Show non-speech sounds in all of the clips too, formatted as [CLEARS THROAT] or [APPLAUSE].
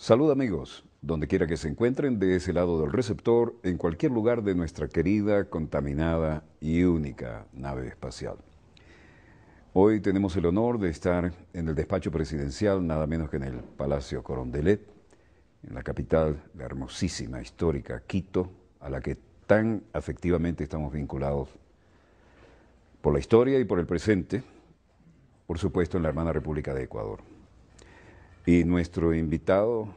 Salud amigos, donde quiera que se encuentren de ese lado del receptor, en cualquier lugar de nuestra querida, contaminada y única nave espacial. Hoy tenemos el honor de estar en el despacho presidencial, nada menos que en el Palacio Corondelet, en la capital, la hermosísima, histórica Quito, a la que tan afectivamente estamos vinculados por la historia y por el presente, por supuesto en la hermana República de Ecuador. Y nuestro invitado,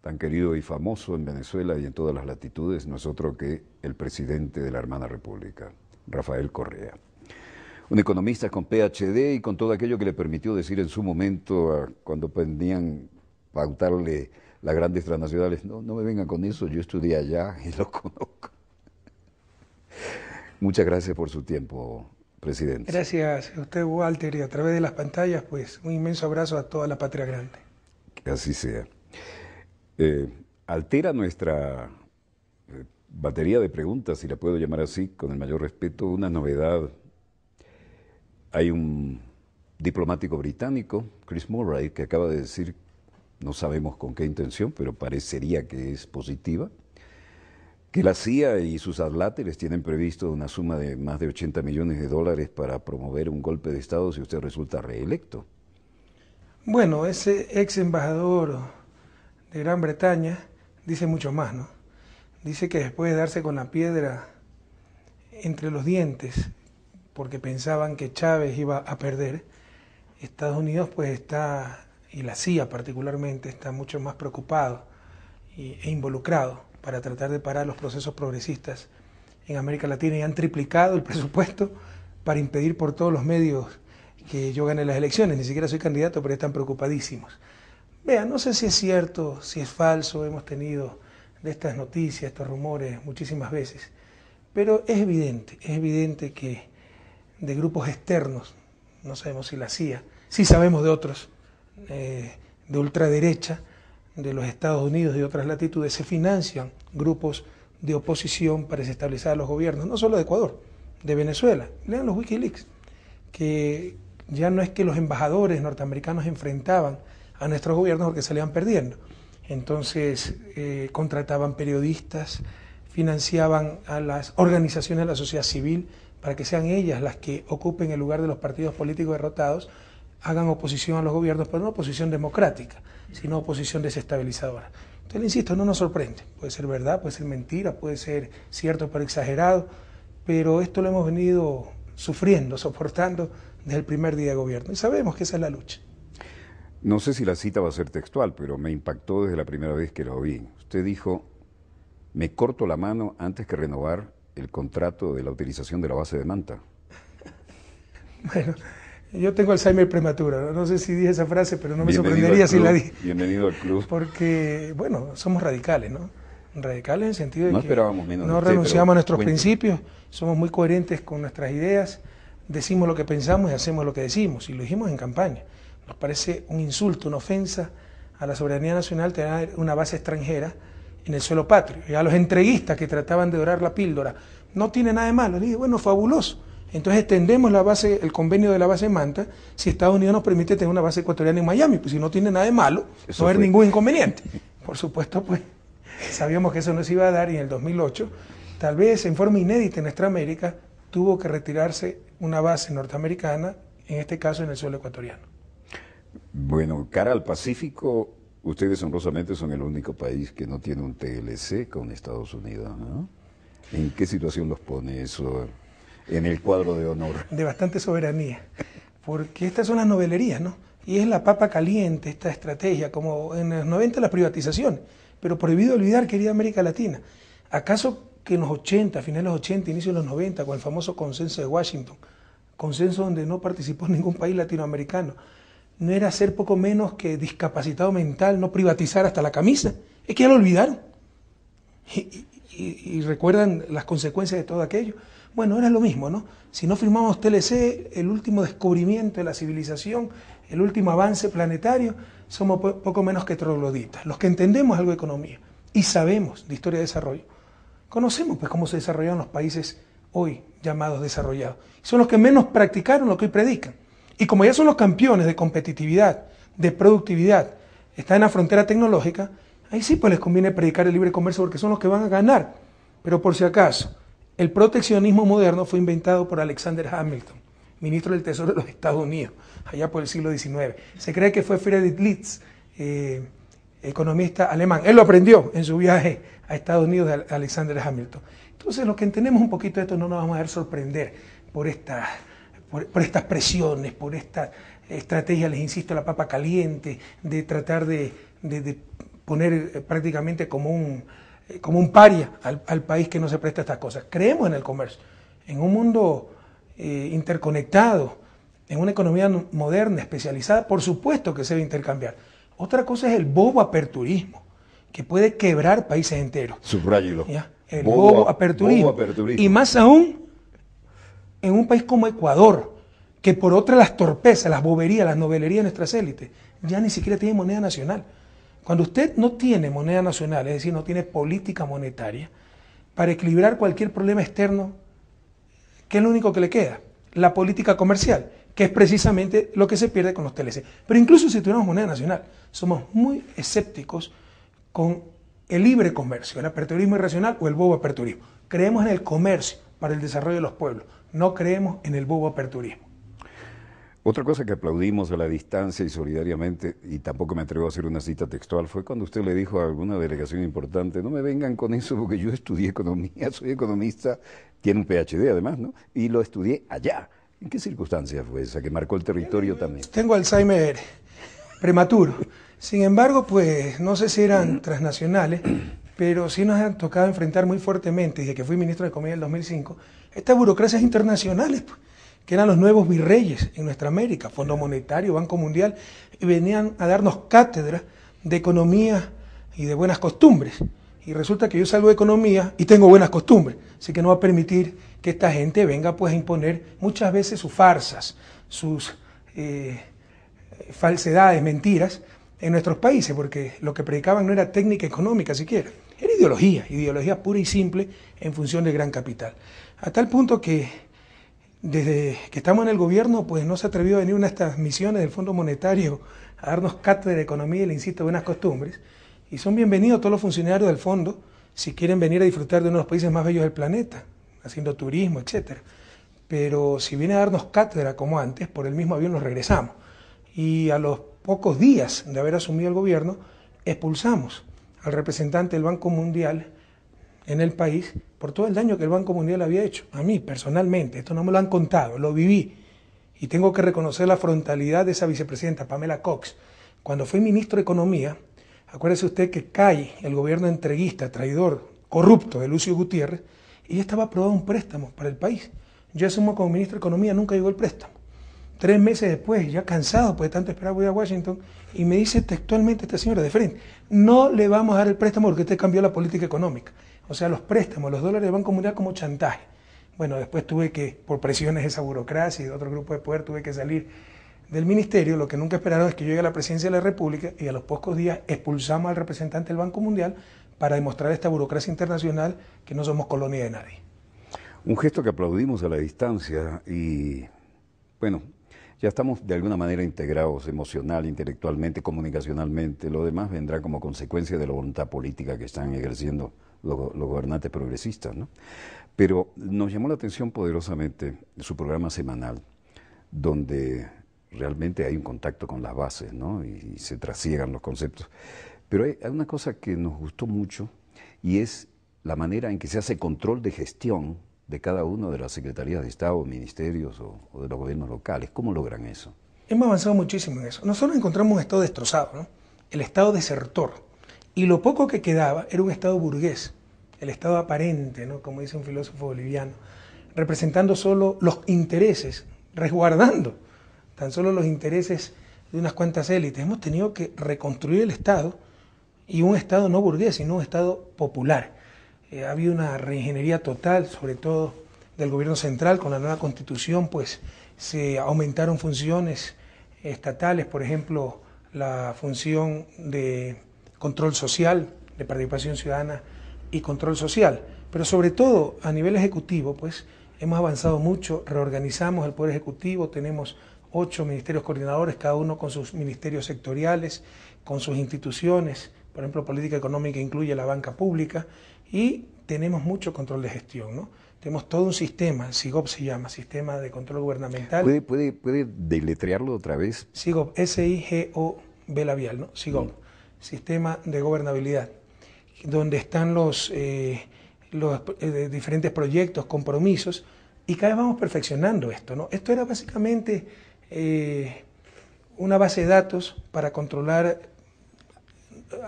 tan querido y famoso en Venezuela y en todas las latitudes, no es otro que el presidente de la Hermana República, Rafael Correa. Un economista con PhD y con todo aquello que le permitió decir en su momento, cuando pendían pautarle las grandes transnacionales, no, no me vengan con eso, yo estudié allá [LAUGHS] y lo conozco. Muchas gracias por su tiempo, presidente. Gracias a usted, Walter, y a través de las pantallas, pues un inmenso abrazo a toda la patria grande así sea. Eh, altera nuestra eh, batería de preguntas, si la puedo llamar así, con el mayor respeto, una novedad. Hay un diplomático británico, Chris Murray, que acaba de decir, no sabemos con qué intención, pero parecería que es positiva, que la CIA y sus adláteres tienen previsto una suma de más de 80 millones de dólares para promover un golpe de Estado si usted resulta reelecto. Bueno, ese ex embajador de Gran Bretaña dice mucho más, ¿no? Dice que después de darse con la piedra entre los dientes, porque pensaban que Chávez iba a perder, Estados Unidos pues está, y la CIA particularmente, está mucho más preocupado e involucrado para tratar de parar los procesos progresistas en América Latina y han triplicado el presupuesto para impedir por todos los medios que yo gane las elecciones, ni siquiera soy candidato, pero están preocupadísimos. Vean, no sé si es cierto, si es falso, hemos tenido de estas noticias, estos rumores muchísimas veces, pero es evidente, es evidente que de grupos externos, no sabemos si la CIA, sí sabemos de otros, eh, de ultraderecha, de los Estados Unidos y otras latitudes, se financian grupos de oposición para desestabilizar a los gobiernos, no solo de Ecuador, de Venezuela. Lean los Wikileaks, que ya no es que los embajadores norteamericanos enfrentaban a nuestros gobiernos porque salían perdiendo. Entonces eh, contrataban periodistas, financiaban a las organizaciones de la sociedad civil para que sean ellas las que ocupen el lugar de los partidos políticos derrotados, hagan oposición a los gobiernos, pero no oposición democrática, sino oposición desestabilizadora. Entonces, insisto, no nos sorprende. Puede ser verdad, puede ser mentira, puede ser cierto pero exagerado, pero esto lo hemos venido sufriendo, soportando desde el primer día de gobierno. Y sabemos que esa es la lucha. No sé si la cita va a ser textual, pero me impactó desde la primera vez que lo oí. Usted dijo, me corto la mano antes que renovar el contrato de la utilización de la base de Manta. [LAUGHS] bueno, yo tengo Alzheimer prematuro, ¿no? sé si dije esa frase, pero no me sorprendería si la di. Bienvenido al club. Porque, bueno, somos radicales, ¿no? Radicales en el sentido de que no renunciamos a nuestros principios, somos muy coherentes con nuestras ideas decimos lo que pensamos y hacemos lo que decimos, y lo dijimos en campaña. Nos parece un insulto, una ofensa a la soberanía nacional tener una base extranjera en el suelo patrio. Y a los entreguistas que trataban de dorar la píldora, no tiene nada de malo. Le dije, bueno, fabuloso. Entonces extendemos la base, el convenio de la base en Manta, si Estados Unidos nos permite tener una base ecuatoriana en Miami, pues si no tiene nada de malo, no hay ningún inconveniente. Por supuesto, pues sabíamos que eso no se iba a dar y en el 2008, tal vez en forma inédita en nuestra América, tuvo que retirarse una base norteamericana, en este caso en el suelo ecuatoriano. Bueno, cara al Pacífico, ustedes honrosamente son el único país que no tiene un TLC con Estados Unidos, ¿no? ¿En qué situación los pone eso en el cuadro de honor? De bastante soberanía, porque estas son las novelerías, ¿no? Y es la papa caliente esta estrategia, como en los 90 la privatización, pero prohibido olvidar, querida América Latina. ¿Acaso en los 80, finales de los 80, inicio de los 90, con el famoso consenso de Washington, consenso donde no participó [LAUGHS] ningún país latinoamericano, no era ser poco menos que discapacitado mental, no privatizar hasta la camisa. Es que ya lo olvidaron. Y, y recuerdan las consecuencias de todo aquello. Bueno, era lo mismo, ¿no? Si no firmamos TLC, el último descubrimiento de la civilización, el último avance planetario, somos poco menos que trogloditas, los que entendemos algo de economía y sabemos de historia de desarrollo. Conocemos pues cómo se desarrollaron los países hoy llamados desarrollados. Son los que menos practicaron lo que hoy predican. Y como ya son los campeones de competitividad, de productividad, están en la frontera tecnológica, ahí sí pues les conviene predicar el libre comercio porque son los que van a ganar. Pero por si acaso, el proteccionismo moderno fue inventado por Alexander Hamilton, ministro del Tesoro de los Estados Unidos, allá por el siglo XIX. Se cree que fue Friedrich Litz, eh, economista alemán. Él lo aprendió en su viaje a Estados Unidos de Alexander Hamilton. Entonces, lo que entendemos un poquito de esto no nos vamos a ver sorprender por, por, estas presiones, por esta estrategia, les insisto, la papa caliente, de tratar de, poner eh, prácticamente como un, eh, como un paria al, país que no se presta a estas cosas. Creemos en el comercio, en un mundo eh, interconectado, en una economía moderna, especializada, por supuesto que se debe intercambiar. Otra cosa es el bobo aperturismo que puede quebrar países enteros. Subrayelo. El bobo, Y más aún en un país como Ecuador, que por otra las torpezas, las boberías, las novelerías de nuestras élites, ya ni siquiera tiene moneda nacional. Cuando usted no tiene moneda nacional, es decir, no tiene política monetaria, para equilibrar cualquier problema externo, ¿qué es lo único que le queda? La política comercial, que es precisamente lo que se pierde con los TLC. Pero incluso si tuviéramos moneda nacional, somos muy escépticos con el libre comercio, el aperturismo irracional o el bobo aperturismo. Creemos en el comercio para el desarrollo de los pueblos, no creemos en el bobo aperturismo. Otra cosa que aplaudimos a la distancia y solidariamente, y tampoco me atrevo a hacer una cita textual, fue cuando usted le dijo a alguna delegación importante, no me vengan con eso porque yo estudié economía, [LAUGHS] soy economista, tiene un PhD además, ¿no? Y lo estudié allá. ¿En qué circunstancias fue esa que marcó el territorio también? Tengo Alzheimer prematuro. Sin embargo, pues no sé si eran transnacionales, [CLEARS THROAT] pero sí nos han tocado enfrentar muy fuertemente, desde que fui ministro de economía en el 2005, estas burocracias internacionales, pues, que eran los nuevos virreyes en nuestra América, Fondo Monetario, Banco Mundial, y venían a darnos cátedras de economía y de buenas costumbres. Y resulta que yo salgo de economía y tengo buenas costumbres, así que no va a permitir que esta gente venga pues a imponer muchas veces sus farsas, sus eh, falsedades, mentiras, en nuestros países, porque lo que predicaban no era técnica económica siquiera, era ideología, ideología pura y simple en función del gran capital. A tal punto que desde que estamos en el gobierno, pues no se atrevió a venir una de estas misiones del Fondo Monetario a darnos cátedra de economía y le insisto, buenas costumbres. Y son bienvenidos todos los funcionarios del fondo si quieren venir a disfrutar de uno de los países más bellos del planeta, haciendo turismo, etc. Pero si viene a darnos cátedra como antes, por el mismo avión nos regresamos. Y a los pocos días de haber asumido el gobierno, expulsamos al representante del Banco Mundial en el país por todo el daño que el Banco Mundial había hecho. A mí personalmente, esto no me lo han contado, lo viví. Y tengo que reconocer la frontalidad de esa vicepresidenta, Pamela Cox. Cuando fue ministro de Economía, acuérdese usted que cae el gobierno entreguista, traidor, corrupto de Lucio Gutiérrez, y estaba aprobado un préstamo para el país. Yo asumo como ministro de Economía, nunca llegó el préstamo. Tres meses después, ya cansado, pues tanto esperar, voy a Washington y me dice textualmente esta señora de frente, no le vamos a dar el préstamo porque usted cambió la política económica. O sea, los préstamos, los dólares del Banco Mundial como chantaje. Bueno, después tuve que, por presiones de esa burocracia y de otro grupo de poder, tuve que salir del ministerio. Lo que nunca esperaron es que yo llegue a la presidencia de la República y a los pocos días expulsamos al representante del Banco Mundial para demostrar a esta burocracia internacional que no somos colonia de nadie. Un gesto que aplaudimos a la distancia y, bueno, ya estamos de alguna manera integrados emocional, intelectualmente, comunicacionalmente. Lo demás vendrá como consecuencia de la voluntad política que están ejerciendo los, gobernantes progresistas. ¿no? Pero nos llamó la atención poderosamente su programa semanal, donde realmente hay un contacto con las bases ¿no? y, se trasiegan los conceptos. Pero hay, hay una cosa que nos gustó mucho y es la manera en que se hace control de gestión de cada una de las secretarías de Estado, ministerios o, de los gobiernos locales. ¿Cómo logran eso? Hemos avanzado muchísimo en eso. Nosotros encontramos un Estado destrozado, ¿no? el Estado desertor. Y lo poco que quedaba era un Estado burgués, el Estado aparente, ¿no? como dice un filósofo boliviano, representando solo los intereses, resguardando tan solo los intereses de unas cuantas élites. Hemos tenido que reconstruir el Estado y un Estado no burgués, sino un Estado popular había eh, ha habido una reingeniería total, sobre todo del gobierno central, con la nueva constitución, pues se aumentaron funciones estatales, por ejemplo, la función de control social, de participación ciudadana y control social. Pero sobre todo a nivel ejecutivo, pues hemos avanzado mucho, reorganizamos el Poder Ejecutivo, tenemos ocho ministerios coordinadores, cada uno con sus ministerios sectoriales, con sus instituciones, por ejemplo, política económica incluye la banca pública, y tenemos mucho control de gestión, ¿no? Tenemos todo un sistema, SIGOP se llama, Sistema de Control Gubernamental. ¿Puede, puede, deletrearlo otra vez? SIGOP, S-I-G-O-B labial, ¿no? SIGOP, mm. Sistema de Gobernabilidad, donde están los, eh, los eh, diferentes proyectos, compromisos, y cada vez vamos perfeccionando esto, ¿no? Esto era básicamente eh, una base de datos para controlar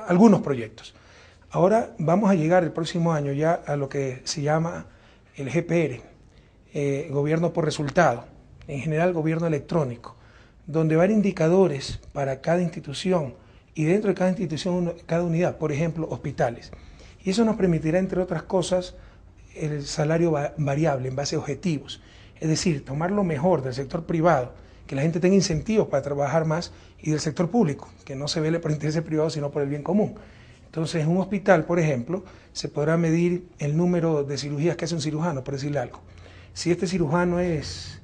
algunos proyectos Ahora vamos a llegar el próximo año ya a lo que se llama el GPR, eh, gobierno por resultado, en general gobierno electrónico, donde va a haber indicadores para cada institución y dentro de cada institución, cada unidad, por ejemplo, hospitales. Y eso nos permitirá, entre otras cosas, el salario variable en base a objetivos. Es decir, tomar lo mejor del sector privado, que la gente tenga incentivos para trabajar más, y del sector público, que no se vele por intereses privados, sino por el bien común. Entonces, en un hospital, por ejemplo, se podrá medir el número de cirugías que hace un cirujano, por decirle algo. Si este cirujano es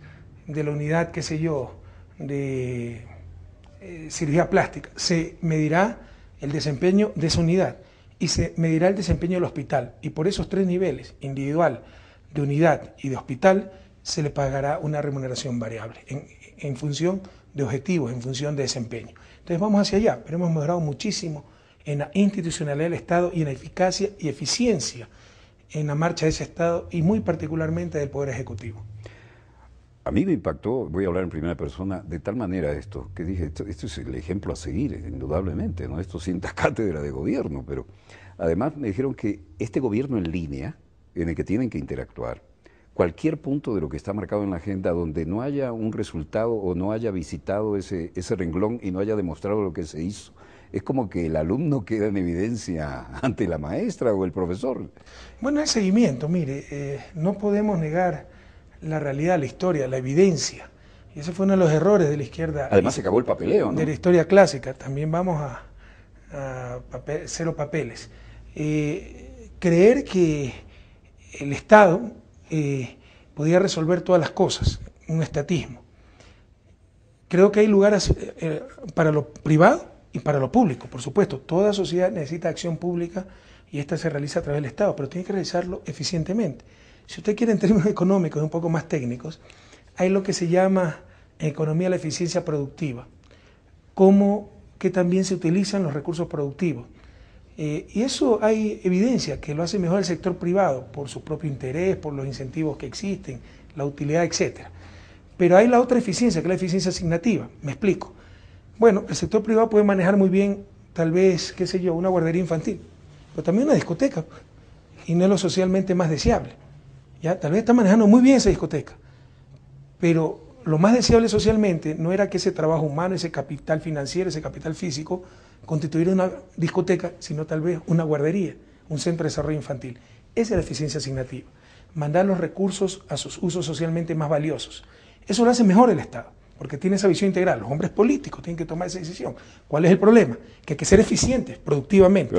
de la unidad, qué sé yo, de eh, cirugía plástica, se medirá el desempeño de esa unidad y se medirá el desempeño del hospital. Y por esos tres niveles, individual, de unidad y de hospital, se le pagará una remuneración variable en, en función de objetivos, en función de desempeño. Entonces vamos hacia allá, pero hemos mejorado muchísimo en la institucionalidad del Estado y en la eficacia y eficiencia en la marcha de ese Estado y muy particularmente del Poder Ejecutivo. A mí me impactó, voy a hablar en primera persona, de tal manera esto, que dije, esto, es el ejemplo a seguir, indudablemente, ¿no? Esto sienta cátedra de gobierno, pero además me dijeron que este gobierno en línea, en el que tienen que interactuar, cualquier punto de lo que está marcado en la agenda donde no haya un resultado o no haya visitado ese, ese renglón y no haya demostrado lo que se hizo es como que el alumno queda en evidencia [LAUGHS] ante la maestra o el profesor. Bueno, el seguimiento, mire, eh, no podemos negar la realidad, la historia, la evidencia. Y ese fue uno de los errores de la izquierda. Además se acabó el papeleo, ¿no? De la historia clásica, también vamos a, cero papeles. Eh, creer que el Estado eh, podía resolver todas las cosas, un estatismo. Creo que hay lugares para lo privado y para lo público, por supuesto. Toda sociedad necesita acción pública y esta se realiza a través del Estado, pero tiene que realizarlo eficientemente. Si usted quiere en términos [LAUGHS] económicos y un poco más técnicos, hay lo que se llama en economía la eficiencia productiva, cómo que también se utilizan los recursos productivos. Eh, y eso hay evidencia que lo hace mejor el sector privado por su propio interés, por los incentivos que existen, la utilidad, etc. Pero hay la otra eficiencia, que es la eficiencia asignativa. Me explico. Bueno, el sector privado puede manejar muy bien, tal vez, qué sé yo, una guardería infantil, pero también una discoteca, y no es lo socialmente más deseable. Ya, tal vez está manejando muy bien esa discoteca, pero lo más deseable socialmente no era que ese trabajo humano, ese capital financiero, ese capital físico, constituyera una discoteca, sino tal vez una guardería, un centro de desarrollo infantil. Esa es la eficiencia asignativa, mandar los recursos a sus usos socialmente más valiosos. Eso lo hace mejor el Estado porque tiene esa visión integral. Los hombres políticos tienen que tomar esa decisión. ¿Cuál es el problema? Que hay que ser eficientes productivamente.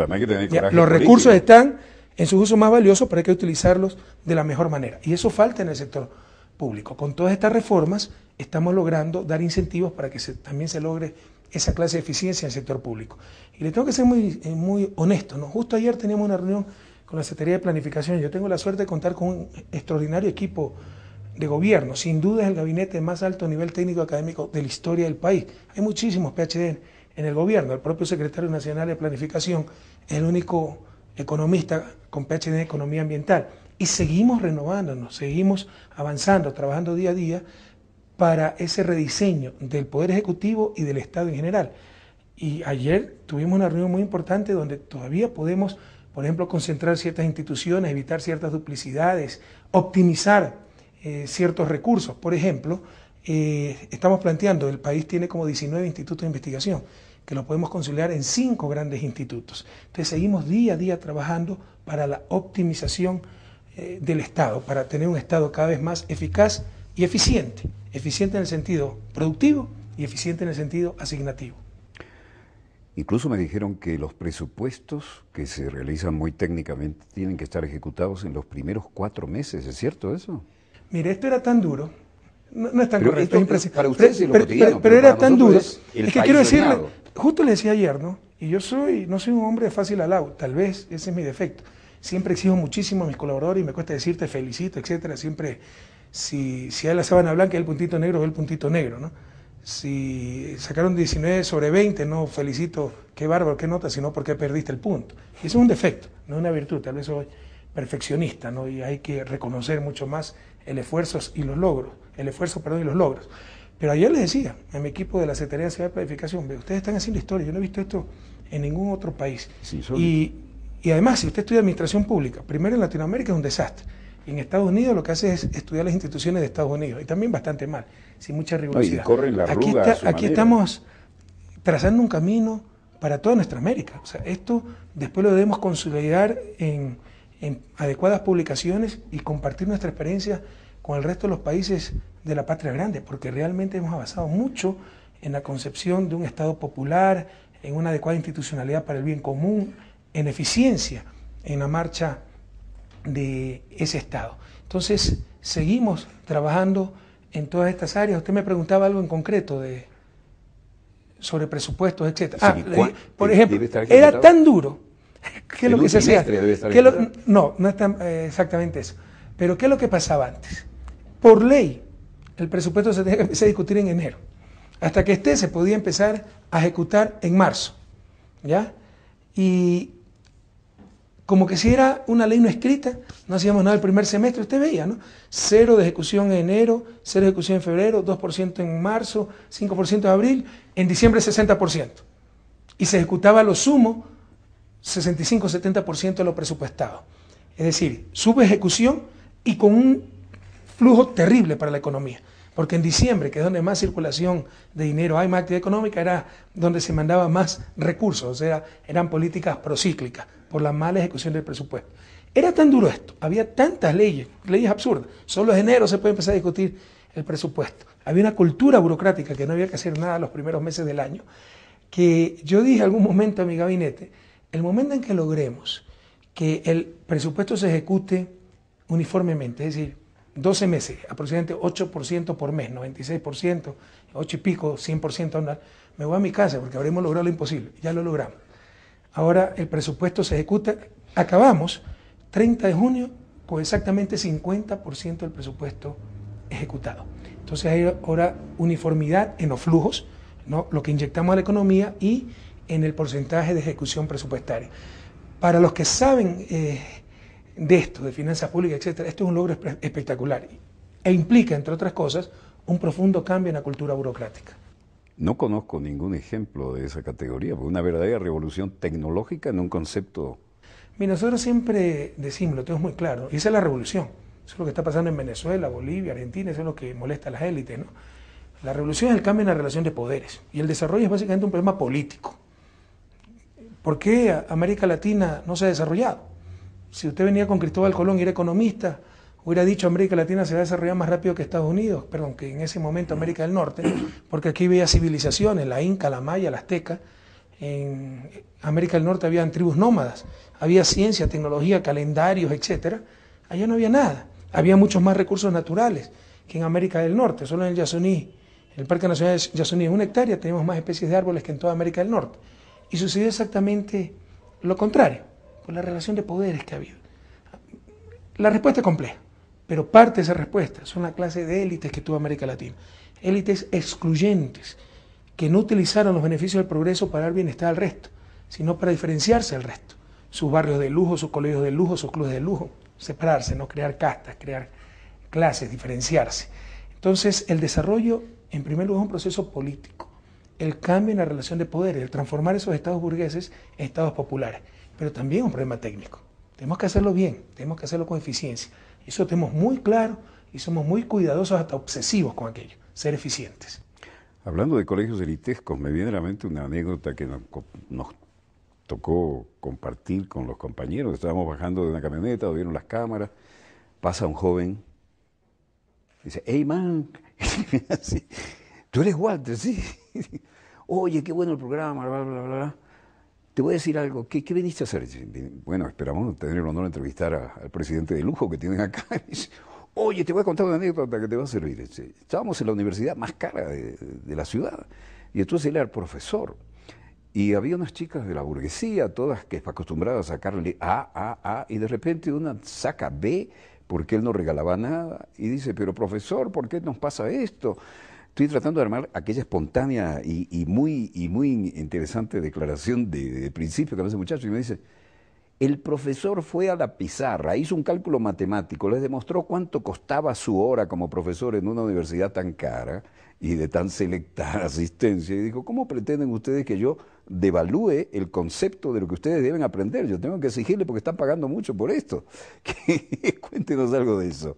los recursos están en su uso más valioso, pero hay que utilizarlos de la mejor manera. Y eso falta en el sector público. Con todas estas reformas estamos logrando dar incentivos para que también se logre esa clase de eficiencia en el sector público. Y le tengo que ser muy, eh, muy honesto. Justo ayer teníamos una reunión con la Secretaría de Planificación. Yo tengo la suerte de contar con un extraordinario equipo de gobierno. Sin duda es el gabinete más alto nivel técnico académico de la historia del país. Hay muchísimos PhD en el gobierno. El propio secretario nacional de Planificación es el único economista con PhD en Economía Ambiental. Y seguimos renovándonos, seguimos avanzando, trabajando día a día para ese rediseño del Poder Ejecutivo y del Estado en general. Y ayer tuvimos una reunión muy importante donde todavía podemos, por ejemplo, concentrar ciertas instituciones, evitar ciertas duplicidades, optimizar eh, ciertos recursos. Por ejemplo, eh, estamos planteando, el país tiene como 19 institutos de investigación, que lo podemos conciliar en cinco grandes institutos. Entonces seguimos día a día trabajando para la optimización eh, del Estado, para tener un Estado cada vez más eficaz y eficiente. Eficiente en el sentido productivo y eficiente en el sentido asignativo. Incluso me dijeron que los presupuestos que se realizan muy técnicamente tienen que estar ejecutados en los primeros cuatro meses, ¿es cierto eso? Mire, esto era tan duro. No, es tan correcto, esto, es Para ustedes pero, lo pero, era tan duro. Es, que quiero decirle, justo le decía ayer, ¿no? Y yo soy, no soy un hombre fácil al lado, tal vez ese es mi defecto. Siempre exijo muchísimo a mis colaboradores y me cuesta decirte felicito, etcétera. Siempre, si, si hay la sábana blanca, hay el puntito negro, es el puntito negro, ¿no? Si sacaron 19 sobre 20, no felicito, qué bárbaro, qué nota, sino porque perdiste el punto. eso es un defecto, no es una virtud, tal vez soy perfeccionista, ¿no? Y hay que reconocer mucho más el esfuerzo y los logros, el esfuerzo, perdón, y los logros. Pero ayer les decía ...en mi equipo de la Secretaría de Ciudad de Planificación, ustedes están haciendo historia, yo no he visto esto en ningún otro país. y, además, si usted estudia administración pública, primero en Latinoamérica es un desastre. en Estados Unidos lo que hace es estudiar las instituciones de Estados Unidos, y también bastante mal, sin mucha rigurosidad. aquí, estamos trazando un camino para toda nuestra América. O sea, esto después lo debemos consolidar en adecuadas publicaciones y compartir nuestra experiencia con el resto de los países de la patria grande, porque realmente hemos avanzado mucho en la concepción de un Estado popular, en una adecuada institucionalidad para el bien común, en eficiencia en la marcha de ese Estado. Entonces, seguimos trabajando en todas estas áreas. Usted me preguntaba algo en concreto de, sobre presupuestos, etc. Ah, por eh, ejemplo, era tan duro [LAUGHS] ¿qué es lo que se hacía... no, no es eh, exactamente eso. Pero ¿qué es lo que pasaba antes? Por ley, el presupuesto se tenía que empezar a discutir en enero. Hasta que este se podía empezar a ejecutar en marzo. ¿Ya? Y como que si era una ley no escrita, no hacíamos nada el primer semestre, usted veía, ¿no? Cero de ejecución en enero, cero de ejecución en febrero, 2% en marzo, 5% en abril, en diciembre 60%. Y se ejecutaba lo sumo 65-70% de lo presupuestado. Es decir, sube ejecución y con un flujo terrible para la economía. Porque en diciembre, que es donde más circulación de dinero hay, más actividad económica, era donde se mandaba más recursos, o sea, eran políticas procíclicas por la mala ejecución del presupuesto. Era tan duro esto, había tantas leyes, leyes absurdas, solo en enero se puede empezar a discutir el presupuesto. Había una cultura burocrática que no había que hacer nada los primeros meses del año, que yo dije algún momento a mi gabinete, el momento en que logremos que el presupuesto se ejecute uniformemente, es decir, 12 meses, aproximadamente 8% por mes, 96%, 8 y pico, 100% anual, me voy a mi casa porque habremos logrado lo imposible, ya lo logramos. Ahora el presupuesto se ejecuta, acabamos 30 de junio con exactamente 50% del presupuesto ejecutado. Entonces hay ahora uniformidad en los flujos, ¿no? lo que inyectamos a la economía y en el porcentaje de ejecución presupuestaria. Para los que saben... Eh, de esto, de finanzas públicas, etcétera esto es un logro espectacular e implica, entre otras cosas, un profundo cambio en la cultura burocrática. No conozco ningún ejemplo de esa categoría, una verdadera revolución tecnológica en un concepto. nosotros siempre decimos, lo tenemos muy claro, y esa es la revolución. Eso es lo que está pasando en Venezuela, Bolivia, Argentina, eso es lo que molesta a las élites. ¿no? La revolución es el cambio en la relación de poderes, y el desarrollo es básicamente un problema político. ¿Por qué América Latina no se ha desarrollado? Si usted venía con Cristóbal Colón y era economista, hubiera dicho América Latina se va a desarrollar más rápido que Estados Unidos, perdón, que en ese momento América del Norte, porque aquí había civilizaciones, la Inca, la Maya, la Azteca. En América del Norte había tribus nómadas, había ciencia, tecnología, calendarios, etc. Allá no había nada. Había muchos más recursos naturales que en América del Norte, solo en el Yasuní. El Parque Nacional de Yasuní es una hectárea, tenemos más especies de árboles que en toda América del Norte. Y sucedió exactamente lo contrario la relación de poderes que ha habido. La respuesta es compleja, pero parte de esa respuesta son la clase de élites que tuvo América Latina. Élites excluyentes, que no utilizaron los beneficios del progreso para dar bienestar al resto, sino para diferenciarse del resto. Sus barrios de lujo, sus colegios de lujo, sus clubes de lujo. Separarse, no crear castas, crear clases, diferenciarse. Entonces, el desarrollo, en primer lugar, es un proceso político el cambio en la relación de poderes, el transformar esos estados burgueses en estados populares. Pero también es un problema técnico. Tenemos que hacerlo bien, tenemos que hacerlo con eficiencia. Eso tenemos muy claro y somos muy cuidadosos, hasta obsesivos con aquello, ser eficientes. Hablando de colegios elitescos, me viene a la mente una anécdota que nos, tocó compartir con los compañeros. Estábamos bajando de una camioneta, vieron las cámaras, pasa un joven, dice, hey man, tú eres [LAUGHS] Walter, sí. [LAUGHS] Oye, qué bueno el programa, bla, bla, bla, Te voy a decir algo, ¿qué, qué viniste a hacer? Bueno, esperamos tener el honor de entrevistar al presidente de lujo que tienen acá. [LAUGHS] Oye, te voy a contar una anécdota que te va a servir. Estábamos en la universidad más cara de, la ciudad. Y entonces él era el profesor. Y había unas chicas de la burguesía, todas que acostumbradas a sacarle A, A, A, y de repente una saca B porque él no regalaba nada. Y dice, pero profesor, ¿por qué nos pasa esto? Estoy tratando de armar aquella espontánea y, muy, y muy interesante declaración de, principio que me hace muchacho y me dice, el profesor fue a la pizarra, hizo un cálculo matemático, les demostró cuánto costaba su hora como profesor en una universidad tan cara y de tan selecta [LAUGHS] asistencia. Y dijo, ¿cómo pretenden ustedes que yo devalúe el concepto de lo que ustedes deben aprender? Yo tengo que exigirle porque están pagando mucho por esto. [LAUGHS] Cuéntenos algo de eso.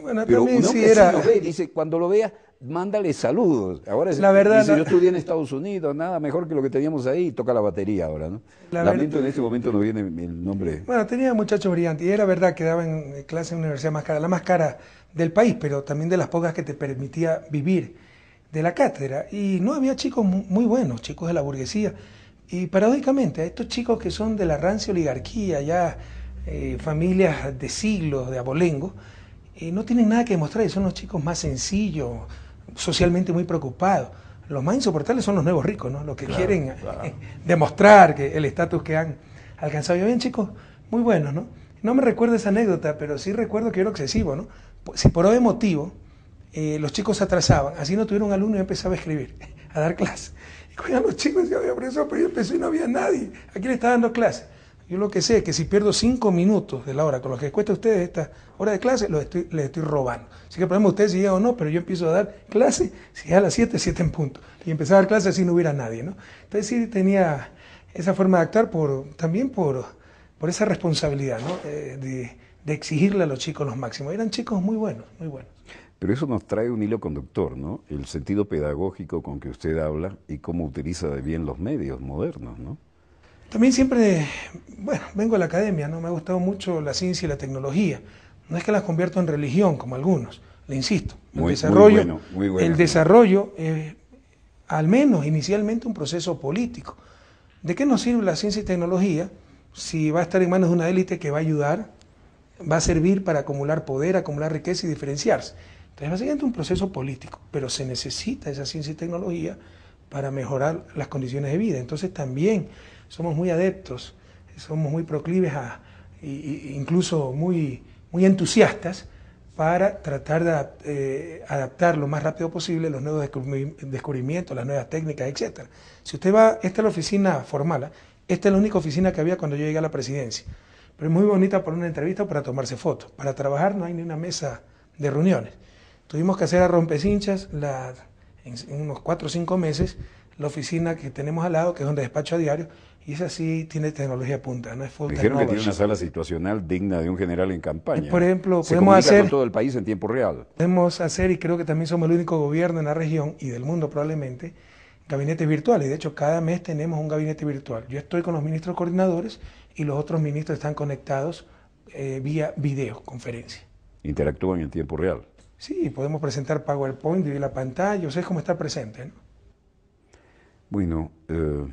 Bueno, Pero también si era... dice, cuando lo vea mándale saludos. Ahora la verdad, yo estudié en Estados Unidos, nada mejor que lo que teníamos ahí, toca la batería ahora, ¿no? Lamento en este momento no viene el nombre. Bueno, tenía muchachos brillantes y era verdad que daba en eh, clase en universidad más cara, la más cara del país, pero también de las pocas que te permitía vivir de la cátedra. Y no había chicos muy buenos, chicos de la burguesía. Y paradójicamente, a estos chicos que son de la rancia oligarquía, ya eh, familias de siglos, de abolengo, eh, no tienen nada que demostrar y son los chicos más sencillos, socialmente muy preocupados. Los más insoportables son los nuevos ricos, ¿no? Los que quieren eh, demostrar que el estatus que han alcanzado. Y bien, chicos, muy buenos, ¿no? No me recuerdo esa anécdota, pero sí recuerdo que era excesivo ¿no? Si por obvio motivo eh, los chicos se atrasaban, así no tuvieron alumno y empezaba a escribir, [LAUGHS] a dar clase. Y cuando los chicos decían, había preso, pero yo empecé y no había nadie. ¿A quién le estaba dando clase? Yo lo que sé es que si pierdo cinco minutos de la hora con los que cuesta a ustedes esta hora de clase, los estoy, les estoy robando. Así que el problema ustedes si o no, pero yo empiezo a dar clase, si es a las siete, siete en punto. Y empezar a dar clase así no hubiera nadie, ¿no? Entonces sí tenía esa forma de actuar por, también por, por esa responsabilidad, ¿no? Eh, de, de exigirle a los chicos los máximos. Eran chicos muy buenos, muy buenos. Pero eso nos trae un hilo conductor, ¿no? El sentido pedagógico con que usted habla y cómo utiliza de bien los medios modernos, ¿no? También siempre, bueno, vengo de la academia, ¿no? Me ha gustado mucho la ciencia y la tecnología. No es que las convierto en religión, como algunos, le insisto. El muy, desarrollo, bueno, muy bueno, el desarrollo al menos inicialmente, un proceso político. ¿De qué nos sirve la ciencia y tecnología si va a estar en manos de una élite que va a ayudar, va a servir para acumular poder, acumular riqueza y diferenciarse? Entonces, básicamente un proceso político, pero se necesita esa ciencia y tecnología para mejorar las condiciones de vida. Entonces, también somos muy adeptos, somos muy proclives e incluso muy, muy entusiastas para tratar de eh, adaptar lo más rápido posible los nuevos descubrimientos, las nuevas técnicas, etc. Si usted va, esta es la oficina formal, ¿ah? esta es la única oficina que había cuando yo llegué a la presidencia, pero es muy bonita para una entrevista para tomarse fotos. Para trabajar no hay ni una mesa de reuniones. Tuvimos que hacer a rompecinchas en, unos cuatro o cinco meses la oficina que tenemos al lado, que es donde despacho a diario, y esa sí tiene tecnología punta, no es full Dijeron que tiene una sala situacional digna de un general en campaña. Por ejemplo, podemos hacer con todo el país en tiempo real. Podemos hacer y creo que también somos el único gobierno en la región y del mundo probablemente gabinetes virtuales. De hecho, cada mes tenemos un gabinete virtual. Yo estoy con los ministros coordinadores y los otros ministros están conectados eh, vía videoconferencia. Interactúan en tiempo real. Sí, podemos presentar PowerPoint, dividir la pantalla, o sea, es como estar presente. Bueno. Eh,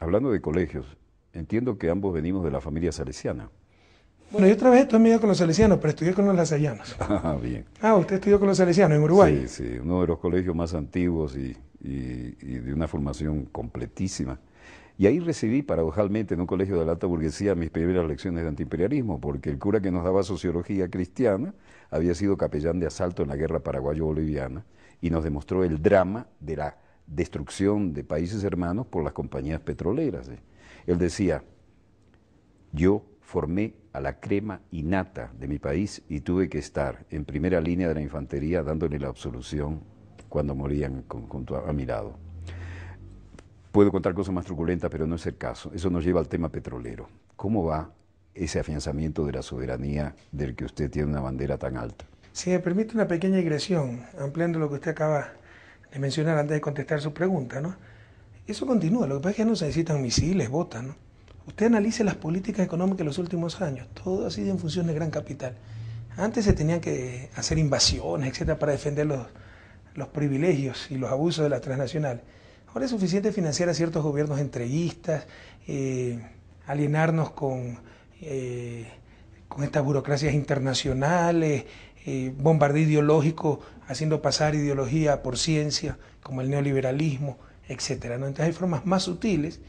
hablando de colegios, entiendo que ambos venimos de la familia salesiana. Bueno, yo trabajé vez mi vida con los salesianos, pero estudié con los lasallanos. [LAUGHS] Ah, bien. Ah, usted estudió con los salesianos en Uruguay. Sí, sí, uno de los colegios más antiguos y, y de una formación completísima. Y ahí recibí, paradojalmente, en un colegio de la alta burguesía mis primeras lecciones de antiimperialismo, porque el cura que nos daba sociología cristiana había sido capellán de asalto en la guerra paraguayo-boliviana y nos demostró el drama de la destrucción de países hermanos por las compañías petroleras. ¿eh? Él decía, yo formé a la crema innata de mi país y tuve que estar en primera línea de la infantería dándole la absolución cuando morían junto a, mi lado. Puedo contar cosas más truculentas, pero no es el caso. Eso nos lleva al tema petrolero. ¿Cómo va ese afianzamiento de la soberanía del que usted tiene una bandera tan alta? Si me permite una pequeña digresión, ampliando lo que usted acaba le mencionar antes de contestar su pregunta, ¿no? Eso continúa, lo que pasa es que no se necesitan misiles, botas, ¿no? Usted analice las políticas económicas de los últimos años, todo ha sido en función de gran capital. Antes se tenían que hacer invasiones, etcétera, para defender los, privilegios y los abusos de la transnacional. Ahora es suficiente financiar a ciertos gobiernos entreguistas, eh, alienarnos con, eh, con estas burocracias internacionales, eh, bombardeo ideológico haciendo pasar ideología por ciencia, como el neoliberalismo, etc. ¿no? Entonces hay formas más sutiles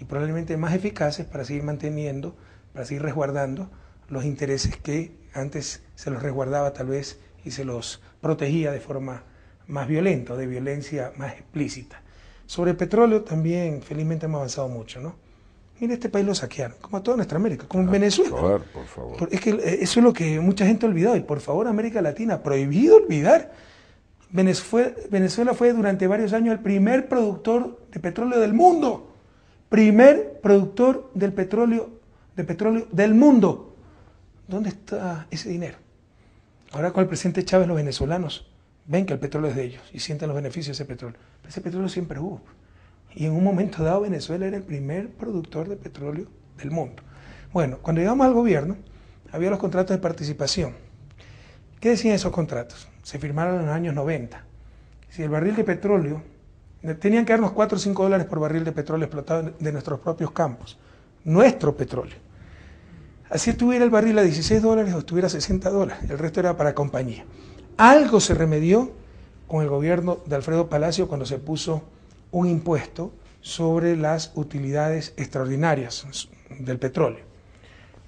y probablemente más eficaces para seguir manteniendo, para seguir resguardando los intereses que antes se los resguardaba tal vez y se los protegía de forma más violenta o de violencia más explícita. Sobre petróleo también felizmente hemos avanzado mucho, ¿no? En este país lo saquearon, como a toda nuestra América, como ah, Venezuela. Por favor, por favor. Es que eh, eso es lo que mucha gente ha olvidado. Y por favor, América Latina, prohibido olvidar. Venezuela fue durante varios años el primer productor de petróleo del mundo. Primer productor del petróleo, de petróleo del mundo. ¿Dónde está ese dinero? Ahora con el presidente Chávez los venezolanos ven que el petróleo es de ellos y sienten los beneficios de ese petróleo. ese petróleo siempre hubo. Y en un momento dado Venezuela era el primer productor de petróleo del mundo. Bueno, cuando llegamos al gobierno, había los contratos de participación. ¿Qué decían esos contratos? Se firmaron en los años 90. Si el barril de petróleo, tenían que darnos 4 o 5 dólares por barril de petróleo explotado de nuestros propios campos, nuestro petróleo. Así estuviera el barril a 16 dólares o estuviera a 60 dólares, el resto era para compañía. Algo se remedió con el gobierno de Alfredo Palacio cuando se puso un impuesto sobre las utilidades extraordinarias del petróleo.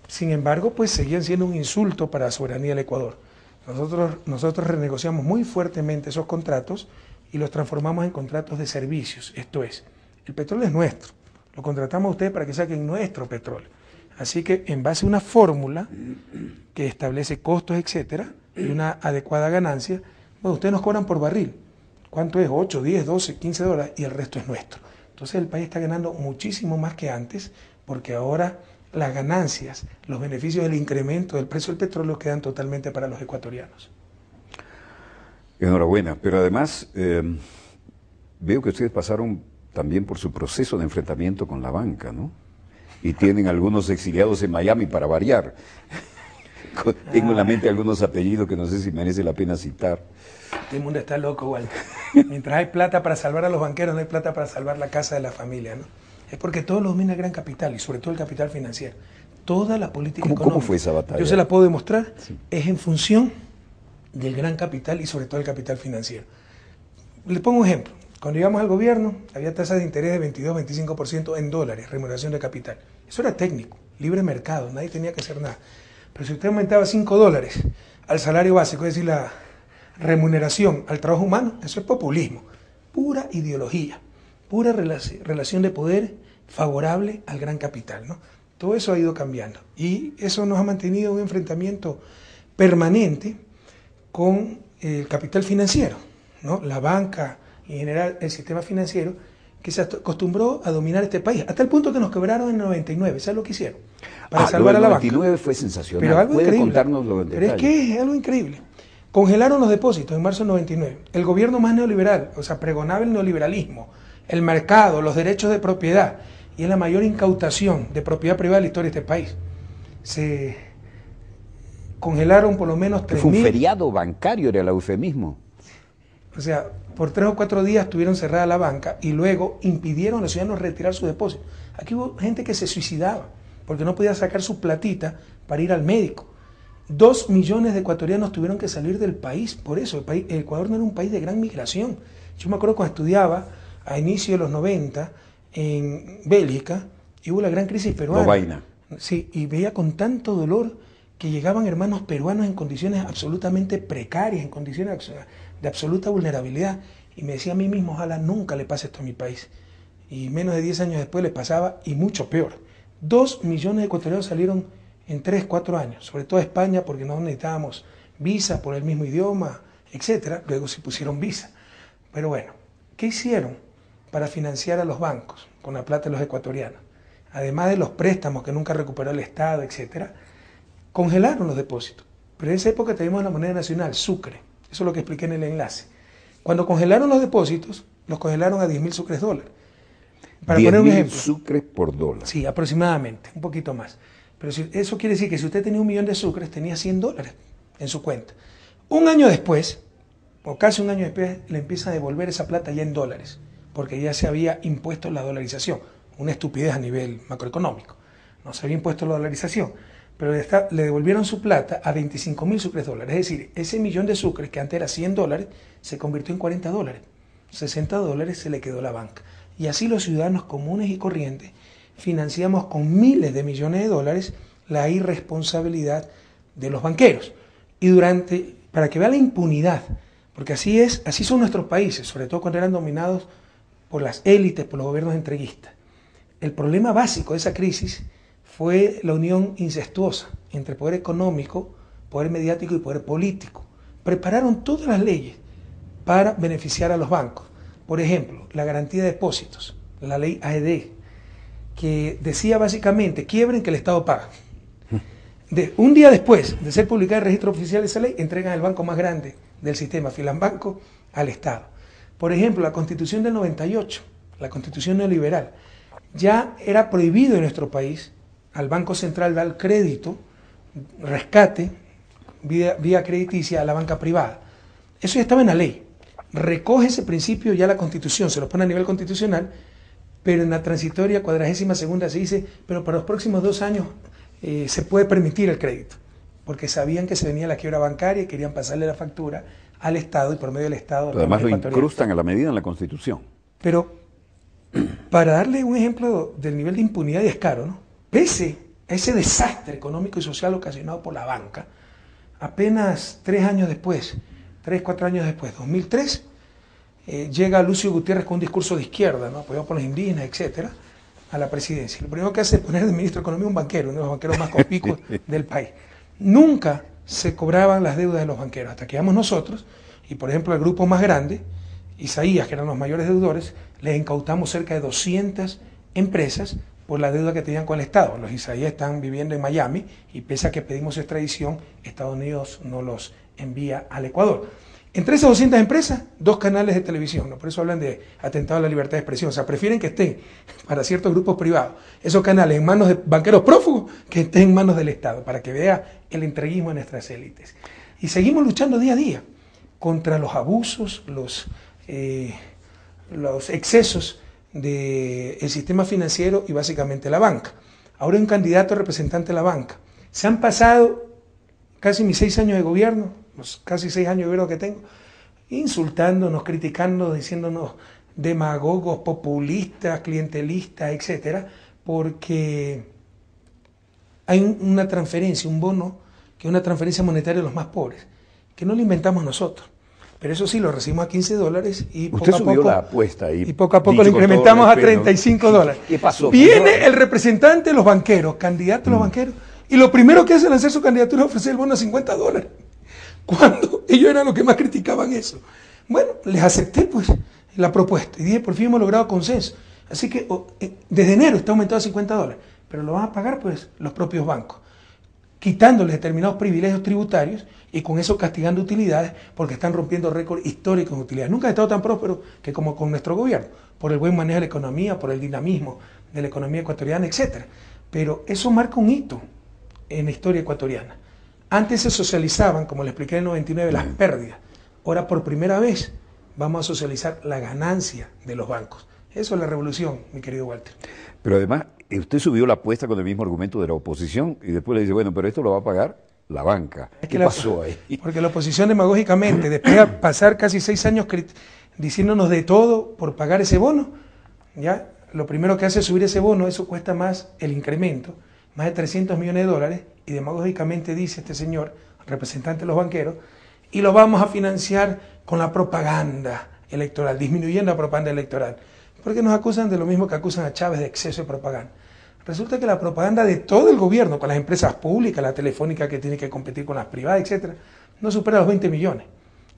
Sin embargo, pues seguían siendo un insulto para la soberanía del Ecuador. Nosotros, nosotros renegociamos muy fuertemente esos contratos y los transformamos en contratos de servicios. Esto es, el petróleo es nuestro. Lo contratamos a ustedes para que saquen nuestro petróleo. Así que en base a una fórmula que establece costos, etcétera, y una adecuada ganancia, bueno, ustedes nos cobran por barril. ¿Cuánto es? 8, 10, 12, 15 dólares y el resto es nuestro. Entonces el país está ganando muchísimo más que antes porque ahora las ganancias, los beneficios del incremento del precio del petróleo quedan totalmente para los ecuatorianos. Enhorabuena, pero además em, veo que ustedes pasaron también por su proceso de enfrentamiento con la banca, ¿no? Y tienen algunos exiliados en Miami para variar. [LAUGHS] Tengo en la ah. mente algunos apellidos que no sé si merece la pena citar. Este mundo está loco, Walter. Mientras hay plata para salvar a los banqueros, no hay plata para salvar la casa de la familia, ¿no? Es porque todo lo domina el gran capital y sobre todo el capital financiero. Toda la política económica. ¿Cómo fue esa batalla? Yo se la puedo demostrar. Es en función del gran capital y sobre todo el capital financiero. Le pongo un ejemplo. Cuando íbamos al gobierno, había tasas de interés de 22-25% en dólares, remuneración de capital. Eso era técnico, libre mercado, nadie tenía que hacer nada. Pero si usted aumentaba 5 dólares al salario básico, es decir, la, remuneración al trabajo humano, eso es populismo, pura ideología, pura relación de poder favorable al gran capital. ¿no? Todo eso ha ido cambiando y eso nos ha mantenido un enfrentamiento permanente con el capital financiero, ¿no? la banca y en general el sistema financiero que se acostumbró a dominar este país, hasta el punto que nos quebraron en el 99, ¿sabes lo que hicieron? Para ah, salvar lo del 99 fue sensacional. Pero Puede Pero es que es algo increíble. Congelaron los depósitos en marzo 99. El gobierno más neoliberal, o sea, pregonaba el neoliberalismo, el mercado, los derechos de propiedad, y es la mayor incautación de propiedad privada de la historia de este país. Se congelaron por lo menos tres Fue un feriado bancario, era el eufemismo. O sea, por tres o cuatro días tuvieron cerrada la banca y luego impidieron a los ciudadanos retirar sus depósitos. Aquí hubo gente que se suicidaba porque no podía sacar su platita para ir al médico. Dos millones de ecuatorianos tuvieron que salir del país, por eso el Ecuador no era un país de gran migración. Yo me acuerdo cuando estudiaba a inicio de los 90 en Bélgica y hubo la gran crisis peruana. No vaina. Sí, y veía con tanto dolor que llegaban hermanos peruanos en condiciones absolutamente precarias, en condiciones de absoluta vulnerabilidad. Y me decía a mí mismo, ojalá nunca le pase esto a mi país. Y menos de 10 años después le pasaba y mucho peor. Dos millones de ecuatorianos salieron en tres, cuatro años, sobre todo España porque no necesitábamos visa por el mismo idioma, etc. Luego se pusieron visa. Pero bueno, ¿qué hicieron para financiar a los bancos con la plata de los ecuatorianos? Además de los préstamos que nunca recuperó el Estado, etc., congelaron los depósitos. Pero en esa época teníamos la moneda nacional, Sucre. Eso es lo que expliqué en el enlace. Cuando congelaron los depósitos, los congelaron a 10.000 mil sucres dólares. Para poner un ejemplo. sucres por dólar. Sí, aproximadamente, un poquito más. Pero eso quiere decir que si usted tenía un millón de sucres, tenía 100 dólares en su cuenta. Un año después, o casi un año después, le empieza a devolver esa plata ya en dólares, porque ya se había impuesto la dolarización. Una estupidez a nivel macroeconómico. No se había impuesto la dolarización, pero le, le devolvieron su plata a 25 mil sucres dólares. Es decir, ese millón de sucres que antes era 100 dólares, se convirtió en 40 dólares. 60 dólares se le quedó la banca. Y así los ciudadanos comunes y corrientes financiamos con miles de millones de dólares la irresponsabilidad de los banqueros. Y durante, para que vea la impunidad, porque así es, así son nuestros países, sobre todo cuando eran dominados por las élites, por los gobiernos entreguistas. El problema básico de esa crisis fue la unión incestuosa entre poder económico, poder mediático y poder político. Prepararon todas las leyes para beneficiar a los bancos. Por ejemplo, la garantía de depósitos, la ley AED, que decía básicamente, quiebren que el Estado paga. un día después de ser publicada el registro oficial de esa ley, entregan el banco más grande del sistema, Filambanco, al Estado. Por ejemplo, la constitución del 98, la constitución neoliberal, ya era prohibido en nuestro país al Banco Central dar crédito, rescate, vía, vía crediticia a la banca privada. Eso ya estaba en la ley. Recoge ese principio ya la constitución, se lo pone a nivel constitucional pero en la transitoria cuadragésima segunda se dice, pero para los próximos dos años eh, se puede permitir el crédito, porque sabían que se venía la quiebra bancaria y querían pasarle la factura al Estado y por medio del Estado. además lo incrustan a la medida en la Constitución. Pero [CLEARS THROAT] para darle un ejemplo del nivel de impunidad y descaro, ¿no? pese a ese desastre económico y social ocasionado por la banca, apenas tres años después, tres, cuatro años después, 2003, eh, llega Lucio Gutiérrez con un discurso de izquierda, ¿no? apoyado por los indígenas, etcétera, a la presidencia. Lo primero que hace es poner el ministro de Economía un banquero, uno de los banqueros más conspicuos [LAUGHS] del país. Nunca se cobraban las deudas de los banqueros, hasta que vamos nosotros, y por ejemplo el grupo más grande, Isaías, que eran los mayores deudores, les incautamos cerca de 200 empresas por la deuda que tenían con el Estado. Los Isaías están viviendo en Miami y pese a que pedimos extradición, Estados Unidos no los envía al Ecuador. Entre esas 200 empresas, dos canales de televisión, ¿no? por eso hablan de atentado a la libertad de expresión, o sea, prefieren que estén [LAUGHS] para ciertos grupos privados esos canales en manos de banqueros prófugos que estén en manos del Estado, para que vea el entreguismo de nuestras élites. Y seguimos luchando día a día contra los abusos, los, eh, excesos del sistema financiero y básicamente la banca. Ahora un candidato representante de la banca. Se han pasado casi mis seis años de gobierno, casi seis años de creo que tengo, insultándonos, criticándonos, diciéndonos demagogos, populistas, clientelistas, etcétera, porque hay una transferencia, un bono, que es una transferencia monetaria de los más pobres, que no lo inventamos nosotros. Pero eso sí, lo recibimos a 15 dólares y poco a poco, y, poco a poco lo incrementamos a 35 dólares. ¿Qué pasó? Viene el representante de los banqueros, candidato de los mm. banqueros, y lo primero que hace al lanzar su candidatura es ofrecer el bono a 50 dólares cuando [LAUGHS] ellos eran los que más criticaban eso. Bueno, les acepté pues la propuesta y dije, por fin hemos logrado consenso. Así que eh, desde enero está aumentado a 50 dólares, pero lo van a pagar pues los propios bancos, quitándoles determinados privilegios tributarios y con eso castigando utilidades porque están rompiendo récords históricos en utilidades. Nunca ha estado tan próspero que como con nuestro gobierno, por el buen manejo de la economía, por el dinamismo de la economía ecuatoriana, etc. Pero eso marca un hito en la historia ecuatoriana. Antes se socializaban, como le expliqué en el 99, las pérdidas. Ahora por primera vez vamos a socializar la ganancia de los bancos. Eso es la revolución, mi querido Walter. Pero además, eh, usted subió la apuesta con el mismo argumento de la oposición y después le dice, bueno, pero esto lo va a pagar la banca. ¿Qué pasó ahí? [LAUGHS] Porque la oposición demagógicamente, después de [CLEARS THROAT] pasar casi seis años diciéndonos de todo por pagar ese bono, ya lo primero que hace es subir ese bono, eso cuesta más el incremento más de 300 millones de dólares, y demagógicamente dice este señor, representante de los banqueros, y lo vamos a financiar con la propaganda electoral, disminuyendo la propaganda electoral, porque nos acusan de lo mismo que acusan a Chávez de exceso de propaganda. Resulta que la propaganda de todo el gobierno, con las empresas públicas, la telefónica que tiene que competir con las privadas, etc., no supera los 20 millones.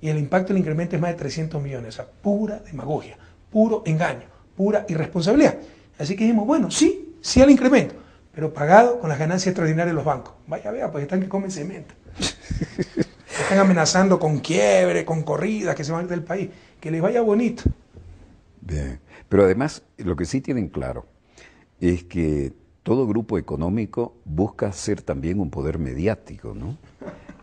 Y el impacto del incremento es más de 300 millones. O sea, pura demagogia, puro engaño, pura irresponsabilidad. Así que dijimos, bueno, sí, sí al incremento pero pagado con las ganancias extraordinarias de los bancos. Vaya, vea, pues están que comen cemento. [LAUGHS] están amenazando con quiebre, con corridas, que se van del país. Que les vaya bonito. Bien. Pero además, lo que sí tienen claro es que todo grupo económico busca ser también un poder mediático, ¿no?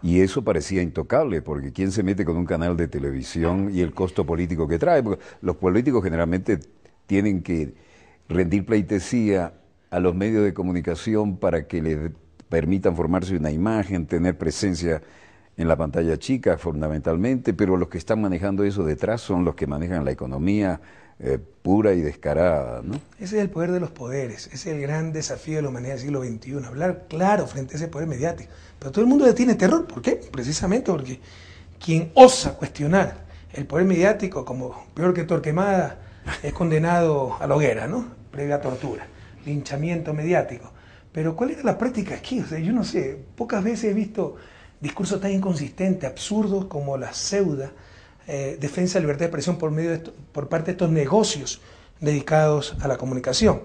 Y eso parecía intocable, porque ¿quién se mete con un canal de televisión y el costo político que trae? Porque los políticos generalmente tienen que rendir pleitesía a los medios de comunicación para que les permitan formarse una imagen, tener presencia en la pantalla chica fundamentalmente, pero los que están manejando eso detrás son los que manejan la economía eh, pura y descarada. ¿no? Ese es el poder de los poderes, ese es el gran desafío de la humanidad del siglo XXI, hablar claro frente a ese poder mediático. Pero todo el mundo le tiene terror, ¿por qué? Precisamente porque quien osa cuestionar el poder mediático como peor que Torquemada es condenado a la hoguera, ¿no? Previa tortura linchamiento mediático. Pero ¿cuál era la práctica aquí? O yo no sé, pocas veces he visto discursos tan inconsistentes, absurdos como la pseuda eh, defensa de libertad de expresión por, medio por parte de estos negocios dedicados a la comunicación,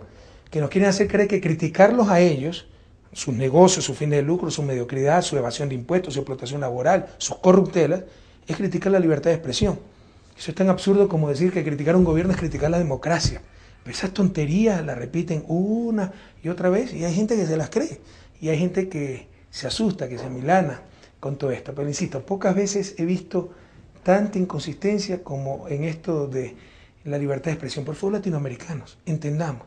que nos quieren hacer creer que criticarlos a ellos, sus negocios, sus fines de lucro, su mediocridad, su evasión de impuestos, su explotación laboral, sus corruptelas, es criticar la libertad de expresión. Eso es tan absurdo como decir que criticar un gobierno es criticar la democracia. Pero esas tonterías las repiten una y otra vez y hay gente que se las cree y hay gente que se asusta, que se milana con todo esto. Pero insisto, pocas veces he visto tanta inconsistencia como en esto de la libertad de expresión. Por favor, latinoamericanos, entendamos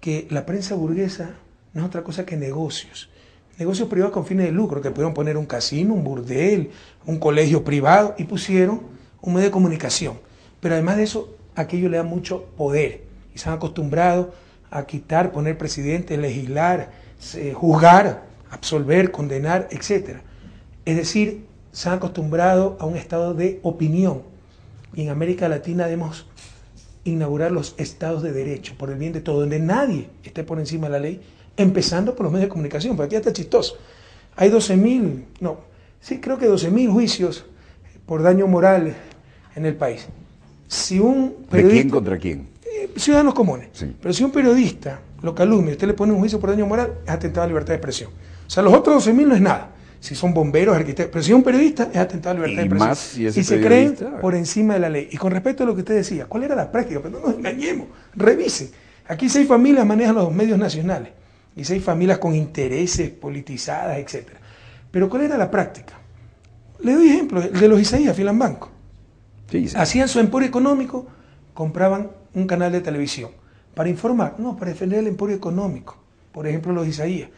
que la prensa burguesa no es otra cosa que negocios. Negocios privados con fines de lucro, que pudieron poner un casino, un burdel, un colegio privado y pusieron un medio de comunicación. Pero además de eso, aquello le da mucho poder y se han acostumbrado a quitar, poner presidente, legislar, juzgar, absolver, condenar, etc. Es decir, se han acostumbrado a un estado de opinión. Y en América Latina debemos inaugurar los estados de derecho por el bien de todo, donde nadie esté por encima de la ley, empezando por los medios de comunicación. Porque aquí está chistoso. Hay 12.000, no, sí, creo que 12.000 juicios por daño moral en el país. Si un ¿De quién contra quién? ciudadanos comunes. Pero si un periodista lo calumnia, y usted le pone un juicio por daño moral, es atentado a libertad de expresión. O sea, los otros 12.000 no es nada. Si son bomberos, arquitectos, pero si un periodista, es atentado a libertad de expresión. Más si es y se creen por encima de la ley. Y con respecto a lo que usted decía, ¿cuál era la práctica? Pero no nos engañemos, revise. Aquí seis familias manejan los medios nacionales y seis familias con intereses politizadas, etc. Pero ¿cuál era la práctica? Le doy ejemplo, el de los Isaías Filan Banco. Hacían su emporio económico, compraban un canal de televisión. Para informar, no, para defender el emporio económico. Por ejemplo, los Isaías.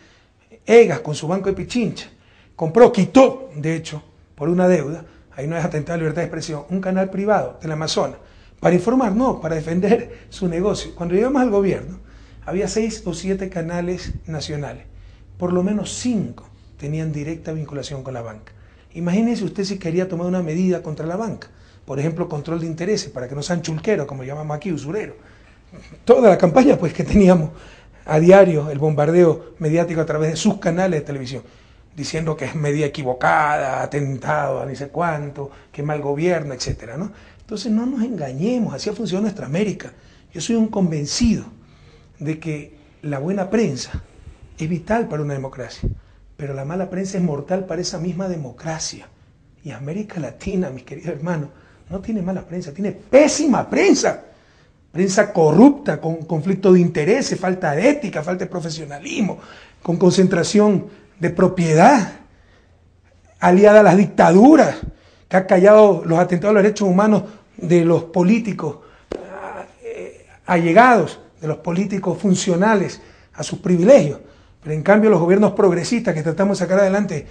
Egas con su banco de Pichincha compró, quitó, de hecho, por una deuda, ahí no es atentado a la libertad de expresión, un canal privado del Amazonas. Para informar, no, para defender su negocio. Cuando llegamos al gobierno, había seis o siete canales nacionales. Por lo menos cinco tenían directa vinculación con la banca. Imagínese usted si quería tomar una medida contra la banca. Por ejemplo, control de intereses, para que no sean chulqueros, como llamamos aquí, usureros. Toda la campaña pues, que teníamos a diario, el bombardeo mediático a través de sus canales de televisión, diciendo que es media equivocada, atentado a ni sé cuánto, que mal gobierno, etc. ¿no? Entonces no nos engañemos, así funciona nuestra América. Yo soy un convencido de que la buena prensa es vital para una democracia, pero la mala prensa es mortal para esa misma democracia. Y América Latina, mis queridos hermanos, no tiene mala prensa, tiene pésima prensa. Prensa corrupta, con conflicto de intereses, falta de ética, falta de profesionalismo, con concentración de propiedad, aliada a las dictaduras, que ha callado los atentados a los derechos humanos de los políticos ah, eh, allegados, de los políticos funcionales a sus privilegios. Pero en cambio los gobiernos progresistas que tratamos de sacar adelante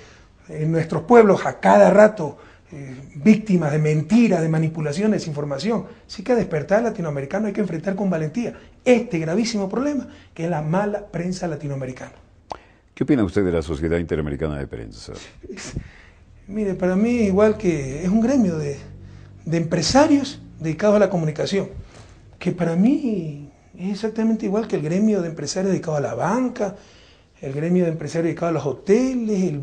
en nuestros pueblos a cada rato eh, víctimas de mentiras, de manipulaciones, de desinformación. Así que a despertar latinoamericano hay que enfrentar con valentía este gravísimo problema, que es la mala prensa latinoamericana. ¿Qué opina usted de la Sociedad Interamericana de Prensa? mire, para mí igual que es un gremio de, de empresarios dedicados a la comunicación, que para mí es exactamente igual que el gremio de empresarios dedicados a la banca, el gremio de empresarios dedicados a los hoteles, el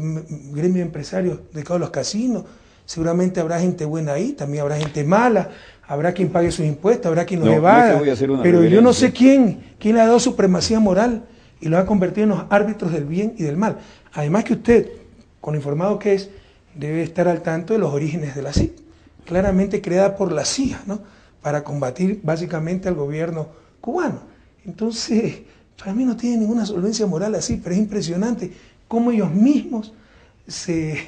gremio de empresarios dedicados a los casinos Seguramente habrá gente buena ahí, también habrá gente mala, habrá quien pague sus impuestos, habrá quien lo no, pero yo no sé quién, quién le ha dado supremacía moral y lo ha convertido en los árbitros del bien y del mal. Además que usted, con lo informado que es, debe estar al tanto de los orígenes de la CIA, claramente creada por la CIA, ¿no? Para combatir básicamente al gobierno cubano. Entonces, para mí no tiene ninguna solvencia moral así, pero es impresionante cómo ellos mismos se,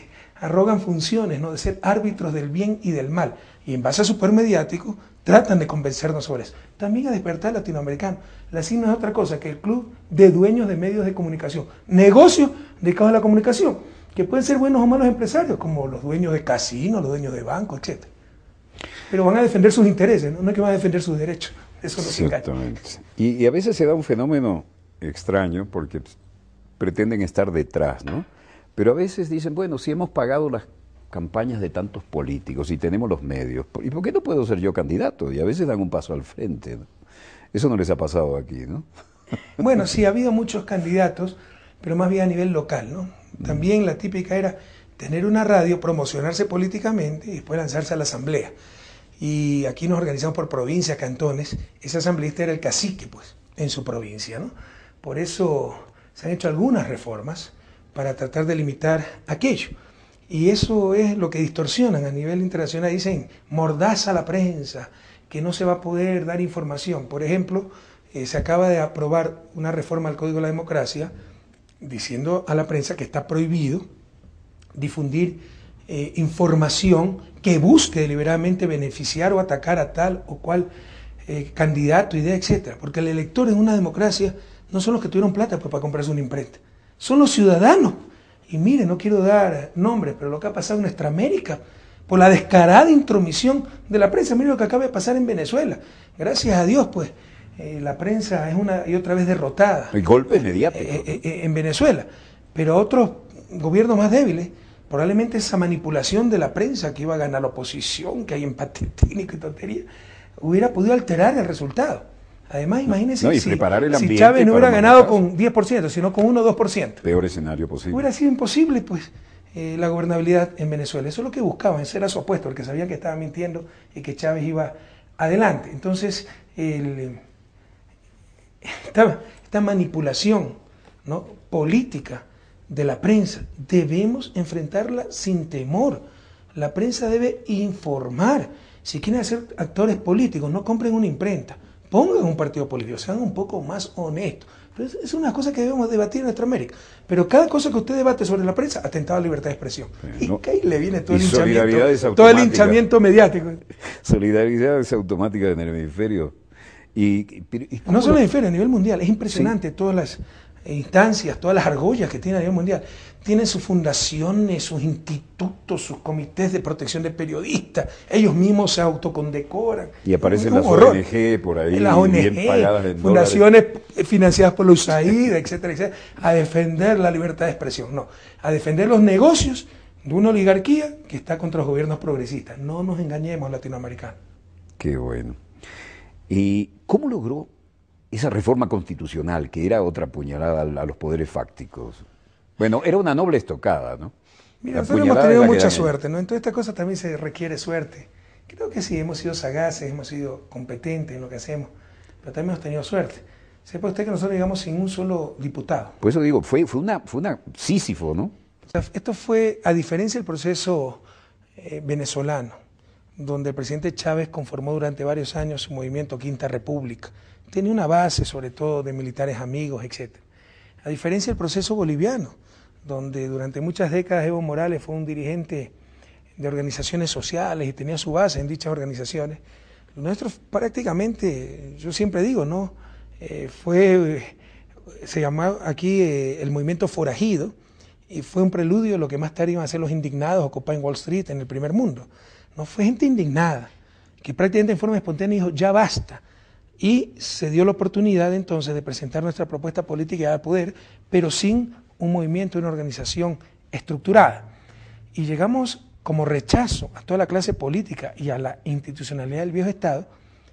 arrogan funciones ¿no? de ser árbitros del bien y del mal, y en base a su poder mediático tratan de convencernos sobre eso. También a despertar latinoamericano. La no es otra cosa que el club de dueños de medios de comunicación, negocios dedicados a la comunicación, que pueden ser buenos o malos empresarios, como los dueños de casinos, los dueños de bancos, etc. Pero van a defender sus intereses, no, no es que van a defender sus derechos. Eso lo y, y a veces se da un fenómeno extraño porque pues, pretenden estar detrás, ¿no? Pero a veces dicen, bueno, si hemos pagado las campañas de tantos políticos y tenemos los medios, ¿y por qué no puedo ser yo candidato? Y a veces dan un paso al frente. Eso no les ha pasado aquí, ¿no? [LAUGHS] Bueno, sí, ha habido muchos candidatos, pero más bien a nivel local, ¿no? También la típica era tener una radio, promocionarse políticamente y después lanzarse a la asamblea. Y aquí nos organizamos por provincias, cantones. Ese asambleísta era el cacique, pues, en su provincia, ¿no? Por eso se han hecho algunas reformas para tratar de limitar aquello. Y eso es lo que distorsionan a nivel internacional. Dicen, mordaza la prensa, que no se va a poder dar información. Por ejemplo, eh, se acaba de aprobar una reforma al Código de la Democracia diciendo a la prensa que está prohibido difundir eh, información que busque deliberadamente beneficiar o atacar a tal o cual eh, candidato, idea, etc. Porque el elector en una democracia no son los que tuvieron plata pues, para comprarse una imprenta son los ciudadanos. Y mire, no quiero dar nombres, pero lo que ha pasado en nuestra América, por la descarada intromisión de la prensa, mire lo que acaba de pasar en Venezuela. Gracias a Dios, pues, eh, la prensa es una y otra vez derrotada. El golpe mediático. Eh, eh, en Venezuela. Pero otros gobiernos más débiles, probablemente esa manipulación de la prensa que iba a ganar la oposición, que hay empate técnico y tontería, hubiera podido alterar el resultado. Además, imagínense si, Chávez no hubiera ganado con 10%, sino con 1 o 2%. Peor escenario posible. Hubiera sido imposible, pues, eh, la gobernabilidad en Venezuela. Eso es lo que buscaban, ese era su apuesto, porque sabía que estaba mintiendo y que Chávez iba adelante. Entonces, esta, manipulación política de la prensa, debemos enfrentarla sin temor. La prensa debe informar. Si quieren ser actores políticos, no compren una imprenta pongan un partido político, sean un poco más honestos. es, una cosa que debemos debatir en nuestra América. Pero cada cosa que usted debate sobre la prensa, atentado a la libertad de expresión. y ahí le viene todo el, hinchamiento, todo el hinchamiento mediático. Solidaridad es automática en el hemisferio. Y, no solo en el hemisferio, a nivel mundial. Es impresionante todas las instancias, todas las argollas que tiene a nivel mundial, tienen sus fundaciones, sus institutos, sus comités de protección de periodistas, ellos mismos se autocondecoran. Y aparecen las ONG por ahí, fundaciones financiadas por la USAID, etcétera, etcétera, a defender la libertad de expresión, no, a defender los negocios de una oligarquía que está contra los gobiernos progresistas. No nos engañemos, latinoamericanos. Qué bueno. ¿Y cómo logró esa reforma constitucional, que era otra puñalada a los poderes fácticos. Bueno, era una noble estocada, ¿no? Mira, nosotros hemos tenido mucha suerte, ¿no? En esta cosa cosas también se requiere suerte. Creo que sí, hemos sido sagaces, hemos sido competentes en lo que hacemos, pero también hemos tenido suerte. Sepa usted que nosotros llegamos sin un solo diputado. Por eso digo, fue, fue, una, fue una sísifo, ¿no? esto fue, a diferencia del proceso eh, venezolano, donde el presidente Chávez conformó durante varios años su movimiento Quinta República, tenía una base sobre todo de militares amigos, etc. A diferencia del proceso boliviano, donde durante muchas décadas Evo Morales fue un dirigente de organizaciones sociales y tenía su base en dichas organizaciones, nuestro prácticamente, yo siempre digo, ¿no? Eh, fue, se llamaba aquí eh, el movimiento forajido y fue un preludio de lo que más tarde iban a ser los indignados ocupados en Wall Street, en el primer mundo. No fue gente indignada, que prácticamente en forma espontánea dijo, ya basta, y se dio la oportunidad entonces de presentar nuestra propuesta política al poder, pero sin un movimiento, una organización estructurada. Y llegamos como rechazo a toda la clase política y a la institucionalidad del viejo Estado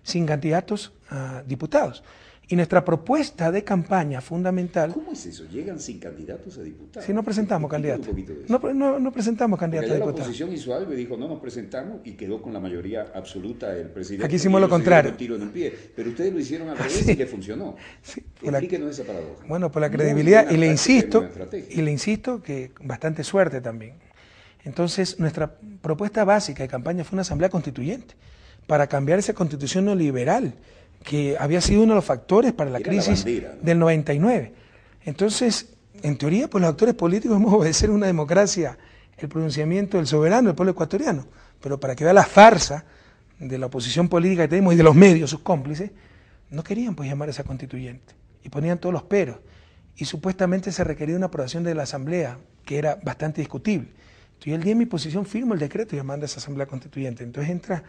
sin candidatos a diputados. Y nuestra propuesta de campaña fundamental... ¿Cómo es eso? ¿Llegan sin candidatos a diputados? Si no presentamos candidatos. No, presentamos candidatos a diputados. La oposición hizo algo dijo, no nos presentamos y quedó con la mayoría absoluta el presidente. Aquí hicimos lo contrario. Pero ustedes lo hicieron a [LAUGHS] ah, revés y le funcionó. Aquí que no es esa paradoja. Bueno, por la credibilidad y le insisto, y le insisto que bastante suerte también. Entonces, nuestra propuesta básica de campaña fue una asamblea constituyente para cambiar esa constitución neoliberal que había sido uno de los factores para la crisis del 99. Entonces, en teoría, pues los actores políticos debemos [LAUGHS] obedecer una democracia, el pronunciamiento del soberano, del pueblo ecuatoriano. Pero para que vea la farsa de la oposición política que tenemos y de los medios, sus cómplices, no querían pues llamar a esa constituyente. Y ponían todos los peros. Y supuestamente se requería una aprobación de la Asamblea, que era bastante discutible. Entonces, el día de mi posición firmo el decreto llamando a esa Asamblea Constituyente. Entonces entra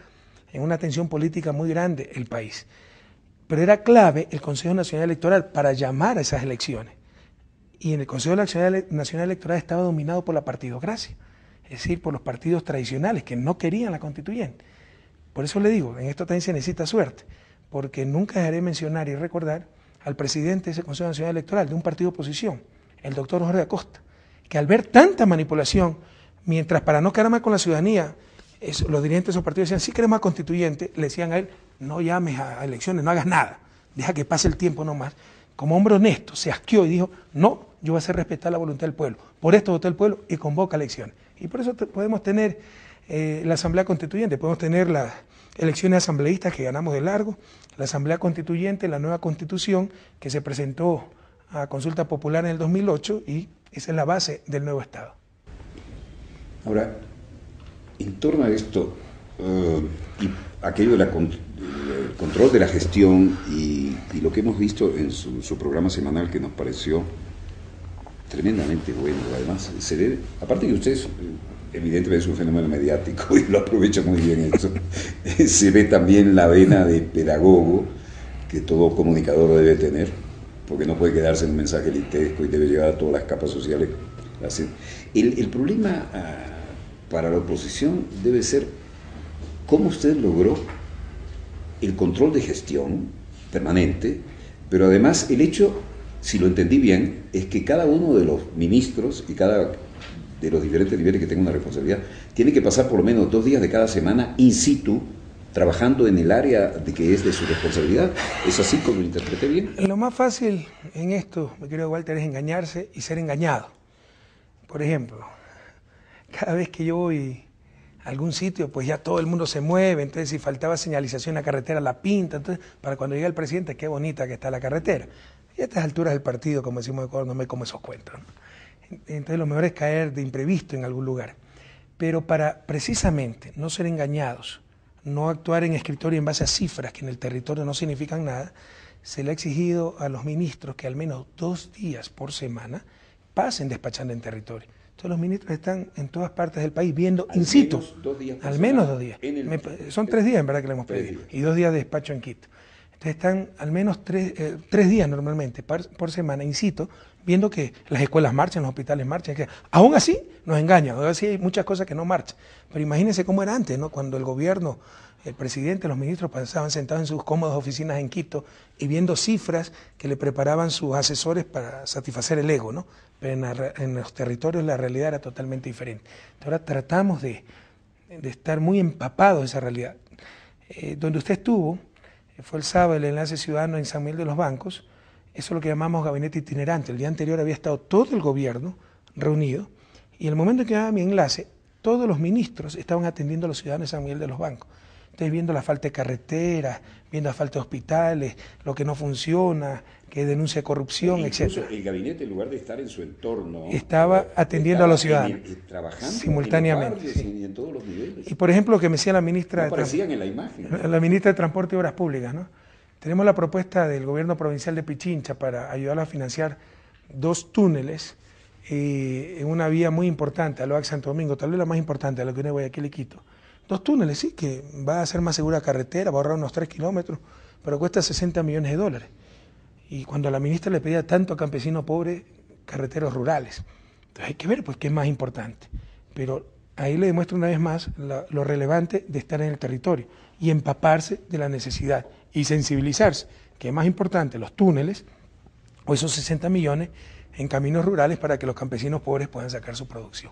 en una tensión política muy grande el país. Pero era clave el Consejo Nacional Electoral para llamar a esas elecciones. Y en el Consejo Nacional Electoral estaba dominado por la partidocracia, es decir, por los partidos tradicionales que no querían la constituyente. Por eso le digo, en esto también se necesita suerte, porque nunca dejaré mencionar y recordar al presidente de ese Consejo Nacional Electoral, de un partido de oposición, el doctor Jorge Acosta, que al ver tanta manipulación, mientras para no quedar más con la ciudadanía, los dirigentes de esos partidos decían, sí queremos más constituyente, le decían a él, no llames a elecciones, no hagas nada, deja que pase el tiempo nomás. Como hombre honesto, se asqueó y dijo, no, yo voy a hacer respetar la voluntad del pueblo. Por esto votó el pueblo y convoca elecciones. Y por eso podemos tener eh, la Asamblea Constituyente, podemos tener las elecciones asambleístas que ganamos de largo, la Asamblea Constituyente, la nueva constitución que se presentó a consulta popular en el 2008 y esa es la base del nuevo Estado. Ahora, en torno a esto, eh, aquello del control de la gestión y, lo que hemos visto en su, programa semanal que nos pareció tremendamente bueno. Además, se aparte que es evidentemente es un fenómeno mediático [LAUGHS] y lo aprovecha muy bien eso, [LAUGHS] se ve también la vena de pedagogo que todo comunicador debe tener, porque no puede quedarse en un mensaje litesco y debe llegar a todas las capas sociales. El, el problema ah, para la oposición debe ser cómo usted logró el control de gestión permanente, pero además el hecho, si lo entendí bien, es que cada uno de los ministros y cada de los diferentes niveles que tenga una responsabilidad, tiene que pasar por lo menos dos días de cada semana in situ trabajando en el área de que es de su responsabilidad. ¿Es así como lo interpreté bien? Lo más fácil en esto, me querido Walter, es engañarse y ser engañado. Por ejemplo, cada vez que yo voy algún sitio, pues ya todo el mundo se mueve, entonces si faltaba señalización a carretera, la pinta, entonces para cuando llega el presidente, qué bonita que está la carretera. Y a estas alturas del partido, como decimos de Córdoba, no me como esos cuentos. Entonces lo mejor es caer de imprevisto en algún lugar. Pero para precisamente no ser engañados, no actuar en escritorio en base a cifras que en el territorio no significan nada, se le ha exigido a los ministros que al menos dos días por semana pasen despachando en territorio. Entonces los ministros están en todas partes del país viendo, al incito, al menos dos días. son tres días en verdad que le hemos pedido, y dos días de despacho en Quito. Entonces están al menos tres, eh, días normalmente por semana, incito, viendo que las escuelas marchan, los hospitales marchan. aún así nos engañan, aún así hay muchas cosas que no marchan. Pero imagínense cómo era antes, ¿no? cuando el gobierno, el presidente, los ministros pasaban sentados en sus cómodas oficinas en Quito y viendo cifras que le preparaban sus asesores para satisfacer el ego. ¿no? en, los territorios la realidad era totalmente diferente. ahora tratamos de, estar muy empapados de esa realidad. Eh, donde usted estuvo, eh, fue el sábado el enlace ciudadano en San Miguel de los Bancos, eso es lo que llamamos gabinete itinerante. El día anterior había estado todo el gobierno reunido y en el momento que daba mi enlace, todos los ministros estaban atendiendo a los ciudadanos de San Miguel de los Bancos. Ustedes viendo la falta de carreteras, viendo la falta de hospitales, lo que no funciona, que denuncia corrupción, eh, etc. El gabinete, en lugar de estar en su entorno, estaba eh, atendiendo a los ciudadanos. Eh, trabajando simultáneamente. En y, en todos los niveles. y por ejemplo, lo que me decía la ministra. No de en la imagen. [LAUGHS] La ministra de Transporte y Obras Públicas, ¿no? Tenemos la propuesta del gobierno provincial de Pichincha para ayudar a financiar dos túneles en una vía muy importante, a lo Loac Santo Domingo, tal vez la más importante, a la que une Guayaquil y Quito los túneles, sí, que va a ser más segura carretera, va a ahorrar unos 3 kilómetros, pero cuesta 60 millones de dólares. Y cuando la ministra le pedía tanto a campesinos pobres, carreteros rurales. Entonces hay que ver pues, qué es más importante. Pero ahí le demuestra una vez más lo relevante de estar en el territorio y empaparse de la necesidad y sensibilizarse, que es más importante, los túneles o esos 60 millones en caminos rurales para que los campesinos pobres puedan sacar su producción.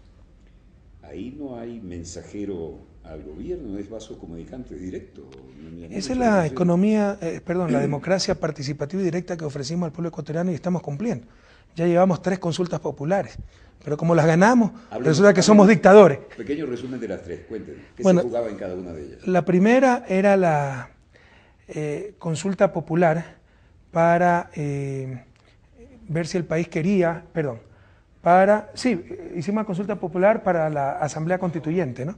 Ahí no hay mensajero al gobierno, es vaso comunicante directo. Esa es la economía, eh, perdón, la [CLEARS THROAT] democracia participativa y directa que ofrecimos al pueblo ecuatoriano y estamos cumpliendo. Ya llevamos tres consultas populares, pero como las ganamos, resulta que somos dictadores. Pequeño resumen de las tres, cuéntenos, ¿qué se jugaba en cada una de ellas? La primera era la eh, consulta popular para eh, ver si el país quería, perdón, para, sí, hicimos una consulta popular para la Asamblea Constituyente, ¿no?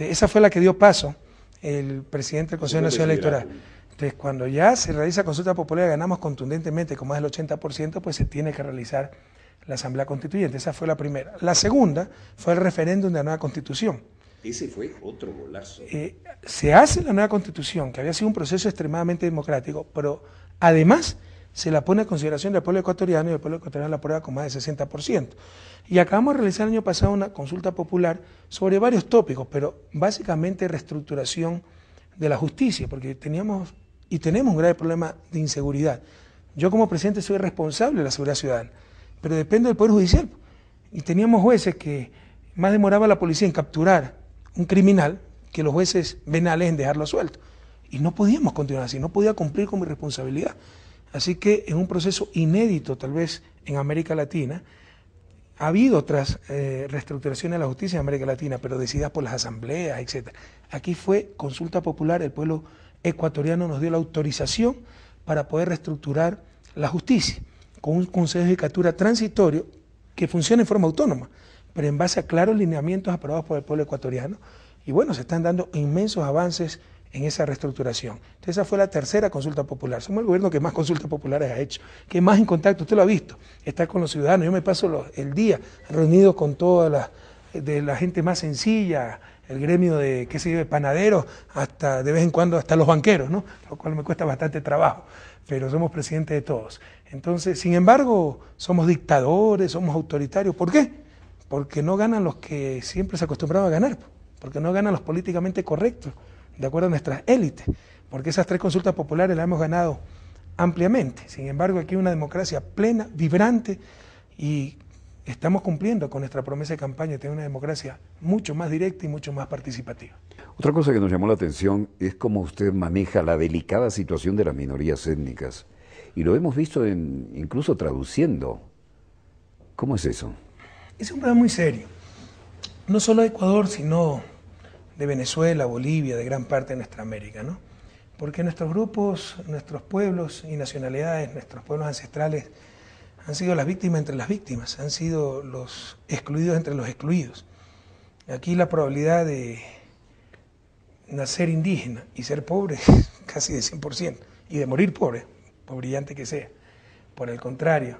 Este, esa fue la que dio paso el presidente del Consejo Nacional Electoral. Entonces, cuando ya se realiza consulta popular ganamos contundentemente como más el 80%, pues se tiene que realizar la Asamblea Constituyente. Esa fue la primera. La segunda fue el referéndum de la nueva Constitución. Ese fue otro golazo. Eh, se hace la nueva Constitución, que había sido un proceso extremadamente democrático, pero además se la pone en consideración del pueblo ecuatoriano y el pueblo ecuatoriano la aprueba con más del 60%. Y acabamos de realizar el año pasado una consulta popular sobre varios tópicos, pero básicamente reestructuración de la justicia, porque teníamos y tenemos un grave problema de inseguridad. Yo como presidente soy responsable de la seguridad ciudadana, pero depende del Poder Judicial. Y teníamos jueces que más demoraba la policía en capturar un criminal que los jueces venales en dejarlo suelto. Y no podíamos continuar así, no podía cumplir con mi responsabilidad. Así que en un proceso inédito tal vez en América Latina, ha habido otras eh, reestructuraciones de la justicia en América Latina, pero decididas por las asambleas, etc. Aquí fue consulta popular, el pueblo ecuatoriano nos dio la autorización para poder reestructurar la justicia, con un consejo de catura transitorio que funciona en forma autónoma, pero en base a claros lineamientos aprobados por el pueblo ecuatoriano. Y bueno, se están dando inmensos avances en esa reestructuración. Entonces esa fue la tercera consulta popular. Somos el gobierno que más consultas populares ha hecho, que más en contacto, usted lo ha visto, está con los ciudadanos. Yo me paso el día reunido con toda la, gente más sencilla, el gremio de, qué se yo, de panaderos, hasta de vez en cuando hasta los banqueros, ¿no? Lo cual me cuesta bastante trabajo, pero somos presidentes de todos. Entonces, sin embargo, somos dictadores, somos autoritarios. ¿Por qué? Porque no ganan los que siempre se acostumbraban a ganar, porque no ganan los políticamente correctos de acuerdo a nuestras élites, porque esas tres consultas populares las hemos ganado ampliamente. Sin embargo, aquí hay una democracia plena, vibrante, y estamos cumpliendo con nuestra promesa de campaña de tener una democracia mucho más directa y mucho más participativa. Otra cosa que nos llamó la atención es cómo usted maneja la delicada situación de las minorías étnicas. Y lo hemos visto en, incluso traduciendo. ¿Cómo es eso? Es un problema muy serio. No solo Ecuador, sino de Venezuela, Bolivia, de gran parte de nuestra América, ¿no? Porque nuestros grupos, nuestros pueblos y nacionalidades, nuestros pueblos ancestrales, han sido las víctimas entre las víctimas, han sido los excluidos entre los excluidos. Aquí la probabilidad de nacer indígena y ser pobre es [LAUGHS] casi de 100%, y de morir pobre, por brillante que sea. Por el contrario,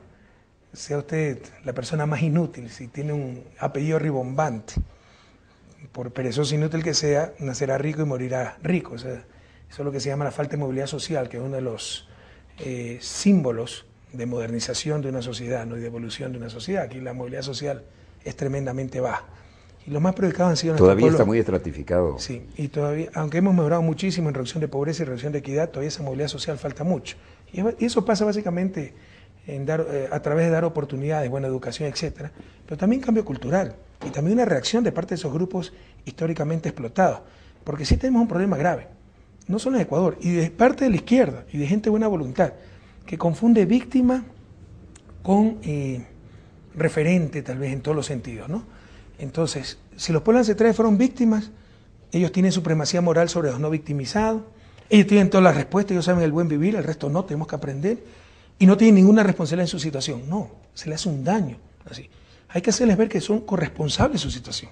sea usted la persona más inútil si tiene un apellido ribombante por perezoso e inútil que sea, nacerá rico y morirá rico. eso es lo que se llama la falta de movilidad social, que es uno de los eh, símbolos de modernización de una sociedad ¿no? de evolución de una sociedad. Aquí la movilidad social es tremendamente baja. Y los más predicados han sido Todavía está muy estratificado. Sí, y todavía, aunque hemos mejorado muchísimo en reducción de pobreza y reducción de equidad, todavía esa movilidad social falta mucho. Y eso pasa básicamente eh, a través de dar oportunidades, buena educación, etcétera, pero también cambio cultural y también una reacción de parte de esos grupos históricamente explotados, porque sí tenemos un problema grave, no solo en Ecuador, y de parte de la izquierda y de gente de buena voluntad, que confunde víctima con eh, referente tal vez en todos los sentidos. ¿no? Entonces, si los pueblos ancestrales fueron víctimas, ellos tienen supremacía moral sobre los no victimizados, ellos tienen todas las respuestas, ellos saben el buen vivir, el resto no, tenemos que aprender, y no tienen ninguna responsabilidad en su situación. No, se le hace un daño. Así hay que hacerles ver que son corresponsables de su situación.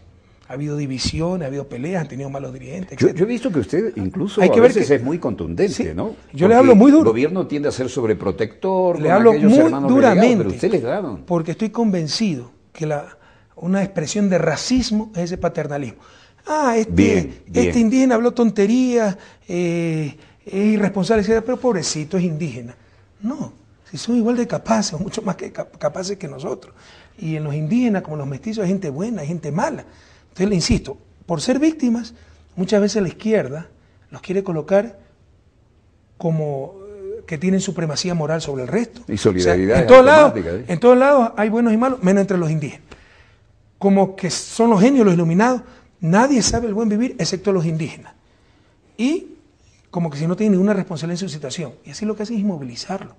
Ha habido divisiones, ha habido peleas, han tenido malos dirigentes. Yo, he visto que usted incluso a veces es muy contundente, ¿no? Yo le hablo muy duro. El gobierno tiende a ser sobreprotector. Le hablo muy duramente. Pero usted les Porque estoy convencido que la, una expresión de racismo es ese paternalismo. Ah, este, este indígena habló tonterías, eh, es irresponsable, pero pobrecito, es indígena. No, si son igual de capaces, o mucho más capaces que nosotros y en los indígenas como en los mestizos hay gente buena, hay gente mala. Entonces, le insisto, por ser víctimas, muchas veces la izquierda los quiere colocar como eh, que tienen supremacía moral sobre el resto. Y solidaridad. en, todos lados, en todos hay buenos y malos, menos entre los indígenas. Como que son los genios, los iluminados, nadie sabe el buen vivir excepto los indígenas. Y como que si no tienen ninguna responsabilidad en su situación. Y así lo que hacen es inmovilizarlo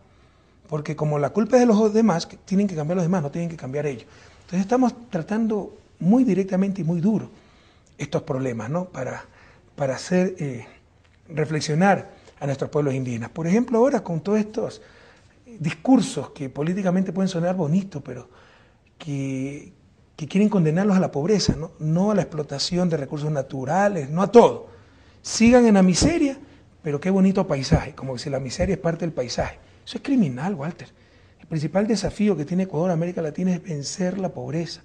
porque como la culpa es de los demás, tienen que cambiar los demás, no tienen que cambiar ellos. Entonces estamos tratando muy directamente y muy duro estos problemas, ¿no? Para, para hacer eh, reflexionar a nuestros pueblos indígenas. Por ejemplo, ahora con todos estos discursos que políticamente pueden sonar bonitos, pero que, que quieren condenarlos a la pobreza, ¿no? no a la explotación de recursos naturales, no a todo. Sigan en la miseria, pero qué bonito paisaje, como si la miseria es parte del paisaje. Eso es criminal, Walter. El principal desafío que tiene Ecuador, América Latina, es vencer la pobreza.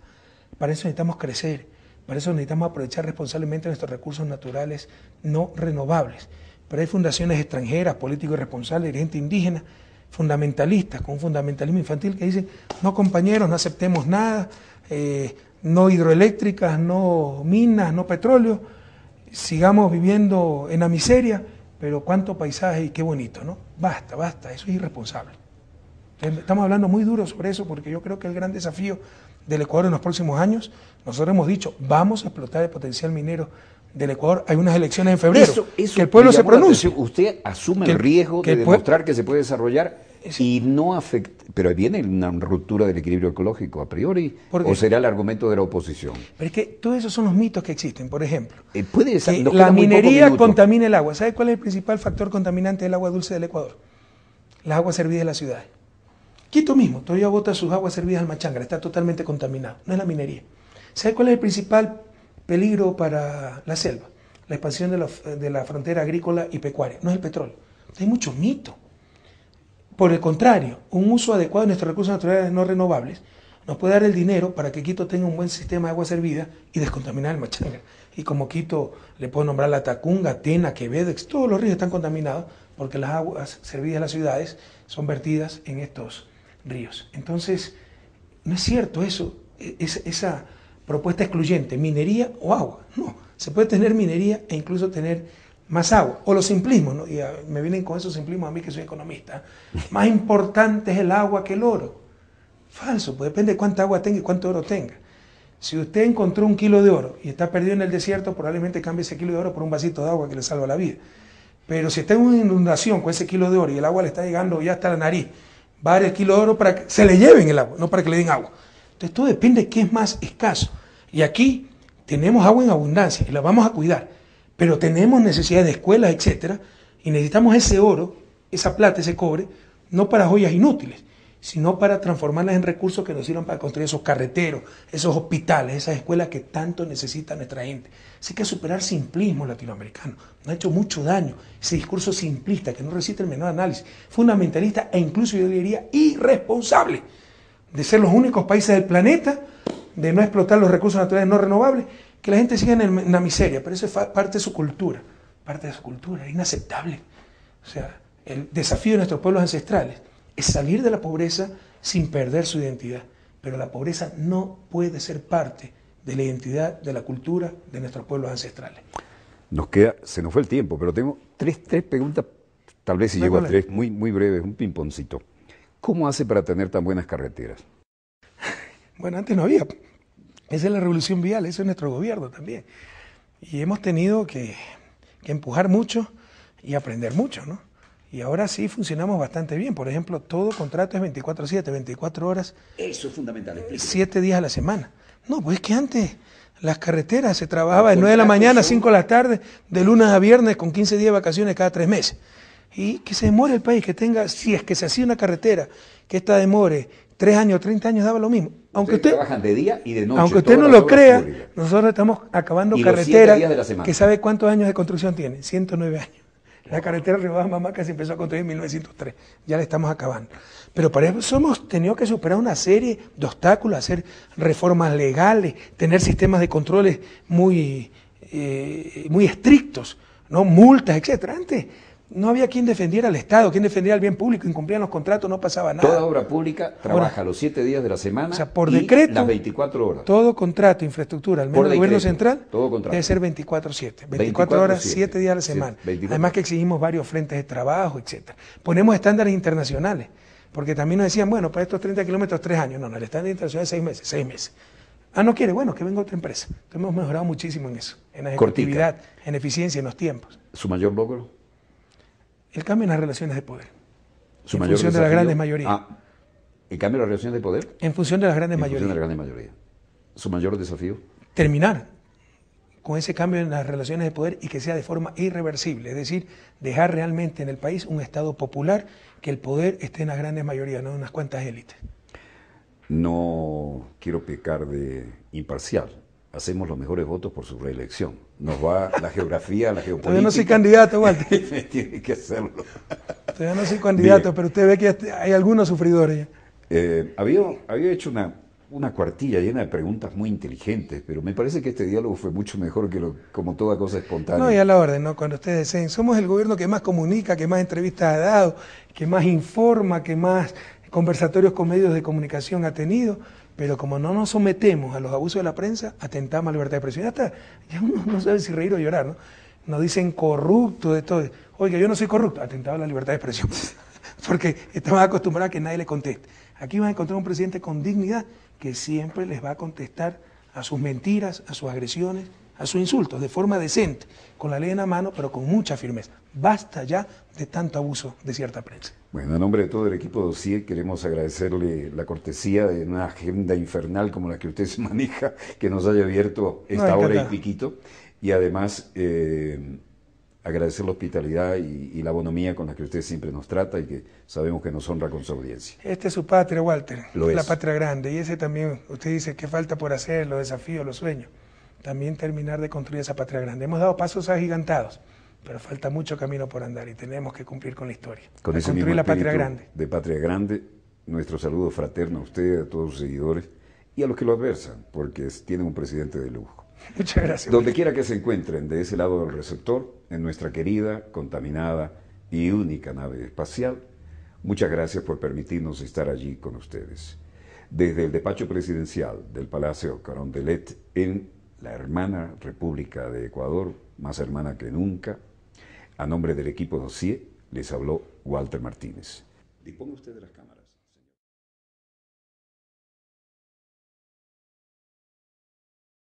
Para eso necesitamos crecer, para eso necesitamos aprovechar responsablemente nuestros recursos naturales no renovables. Pero hay fundaciones extranjeras, políticos responsables, gente indígena, fundamentalistas, con un fundamentalismo infantil que dicen, no compañeros, no aceptemos nada, eh, no hidroeléctricas, no minas, no petróleo, sigamos viviendo en la miseria pero cuánto paisaje y qué bonito, ¿no? Basta, basta, eso es irresponsable. Eh, estamos hablando muy duro sobre eso porque yo creo que el gran desafío del Ecuador en los próximos años, nosotros hemos dicho, vamos a explotar el potencial minero del Ecuador. Hay unas elecciones en febrero. que el pueblo se pronuncie. Usted asume el riesgo de demostrar que se puede desarrollar y no afecta, pero viene una ruptura del equilibrio ecológico a priori, o será el argumento de la oposición. Pero es que todos esos son los mitos que existen, por ejemplo. Eh, la minería contamina el agua. ¿Sabe cuál es el principal factor contaminante del agua dulce del Ecuador? Las aguas servidas de las ciudad. Quito mismo, todavía bota sus aguas servidas al machangra, está totalmente contaminado, no es la minería. ¿Sabe cuál es el principal peligro para la selva? La expansión de la, de la frontera agrícola y pecuaria, no es el petróleo. Hay muchos mitos. Por el contrario, un uso adecuado de nuestros recursos naturales no renovables nos puede dar el dinero para que Quito tenga un buen sistema de agua servida y descontaminar el Machanga. Y como Quito le puedo nombrar la Tacunga, Tena, Quevedo, todos los ríos están contaminados porque las aguas servidas de las ciudades son vertidas en estos ríos. Entonces, no es cierto eso, e, esa propuesta excluyente, minería o agua. No, se puede tener minería e incluso tener más agua. O los simplismos, ¿no? y me vienen con esos simplismos a mí que soy economista. Más importante es el agua que el oro. Falso, pues depende de cuánta agua tenga y cuánto oro tenga. Si usted encontró un kilo de oro y está perdido en el desierto, probablemente cambie ese kilo de oro por un vasito de agua que le salva la vida. Pero si está en una inundación con ese kilo de oro y el agua le está llegando ya hasta la nariz, va a el kilo de oro para que se le lleven el agua, no para que le den agua. Entonces todo depende de qué es más escaso. Y aquí tenemos agua en abundancia y la vamos a cuidar pero tenemos necesidad de escuelas, etcétera, y necesitamos ese oro, esa plata, ese cobre, no para joyas inútiles, sino para transformarlas en recursos que nos sirvan para construir esos carreteros, esos hospitales, esas escuelas que tanto necesita nuestra gente. Así que superar simplismo latinoamericano No ha hecho mucho daño. Ese discurso simplista que no resiste el menor análisis, fundamentalista e incluso yo diría irresponsable de ser los únicos países del planeta, de no explotar los recursos naturales no renovables que la gente siga en, la miseria, pero eso es parte de su cultura, parte de su cultura, es inaceptable. O sea, el desafío de nuestros pueblos ancestrales es salir de la pobreza sin perder su identidad, pero la pobreza no puede ser parte de la identidad, de la cultura de nuestros pueblos ancestrales. Nos queda, se nos fue el tiempo, pero tengo tres, preguntas, tal vez si llego a tres, muy, muy breves, un pimponcito. ¿Cómo hace para tener tan buenas carreteras? Bueno, antes no había esa es la revolución vial, eso es nuestro gobierno también. Y hemos tenido que, empujar mucho y aprender mucho, ¿no? Y ahora sí funcionamos bastante bien. Por ejemplo, todo contrato es 24-7, 24 horas. Eso es fundamental. Siete 7 días a la semana. No, pues es que antes las carreteras se trabajaba de 9 de la mañana a 5 de la tarde, de lunes a viernes, con 15 días de vacaciones cada tres meses. Y que se demore el país, que tenga, si es que se hacía una carretera, que esta demore Tres años, treinta años daba lo mismo. Aunque usted, de día y aunque usted no lo crea, nosotros estamos acabando carretera que sabe cuántos años de construcción tiene, 109 años. La carretera Mamá Mamaca se empezó a construir en 1903. Ya la estamos acabando. Pero para eso hemos tenido que superar una serie de obstáculos, hacer reformas legales, tener sistemas de controles muy, eh, muy estrictos, no multas, etcétera. Antes no había quien defendiera al Estado, quien defendiera al bien público, incumplían los contratos, no pasaba nada. Toda obra pública trabaja los siete días de la semana o sea, por decreto, las 24 horas. Todo contrato, infraestructura, al menos el gobierno central, todo contrato. debe ser 24-7. 24, horas, 7, días a la semana. Además que exigimos varios frentes de trabajo, etcétera. Ponemos estándares internacionales, porque también nos decían, bueno, para estos 30 kilómetros, tres años. No, no, el estándar internacional es 6 meses, seis meses. Ah, no quiere, bueno, que venga otra empresa. Entonces hemos mejorado muchísimo en eso, en la efectividad, en eficiencia, en los tiempos. ¿Su mayor logro? El cambio en las relaciones de poder. Su en función de las grandes mayorías. Ah, ¿El cambio en las relaciones de poder? En función de las grandes mayorías. En función de las grandes mayorías. ¿Su mayor desafío? Terminar con ese cambio en las relaciones de poder y que sea de forma irreversible, es decir, dejar realmente en el país un Estado popular, que el poder esté en las grandes mayorías, no en unas cuantas élites. No quiero pecar de imparcial, hacemos los mejores votos por su reelección nos va la geografía, la geopolítica. Todavía no soy candidato, Walter. [LAUGHS] Tiene que hacerlo. Todavía no soy candidato, pero usted ve que este, hay algunos sufridores. Eh, había, había hecho una, una cuartilla llena de preguntas muy inteligentes, pero me parece que este diálogo fue mucho mejor que lo, como toda cosa espontánea. No, y a la orden, ¿no? Cuando ustedes deseen. Somos el gobierno que más comunica, que más entrevistas ha dado, que más informa, que más conversatorios con medios de comunicación ha tenido. Pero como no nos sometemos a los abusos de la prensa, atentamos a la libertad de expresión. Hasta ya uno no sabe si reír o llorar, ¿no? Nos dicen corrupto de todo. Oiga, yo no soy corrupto, atentado a la libertad de expresión. [LAUGHS] Porque estamos acostumbrados a que nadie le conteste. Aquí van a encontrar un presidente con dignidad que siempre les va a contestar a sus mentiras, a sus agresiones, a sus insultos, de forma decente, con la ley en la mano, pero con mucha firmeza. Basta ya de tanto abuso de cierta prensa. Bueno, en nombre de todo el equipo Dossier queremos agradecerle la cortesía de una agenda infernal como la que usted [LAUGHS] maneja, que nos haya abierto esta hora y piquito, y además eh, agradecer la hospitalidad y, la bonomía con la que usted siempre nos trata y que sabemos que nos honra con su audiencia. Este es su patria, Walter, es. la patria grande, y ese también, usted dice que falta por hacer, los desafíos, los sueños, también terminar de construir esa patria grande. Hemos dado pasos agigantados pero falta mucho camino por andar y tenemos que cumplir con la historia. Con ese construir la patria grande. De patria grande, nuestro saludo fraterno a usted, a todos sus seguidores y a los que lo adversan, porque tienen un presidente de lujo. [LAUGHS] Muchas gracias. Donde quiera que se encuentren de ese lado del receptor, en nuestra querida, contaminada y única nave espacial, muchas gracias por permitirnos estar allí con ustedes. Desde el despacho presidencial del Palacio Carondelet en la hermana República de Ecuador, más hermana que nunca, a nombre del equipo Dossier les habló Walter Martínez.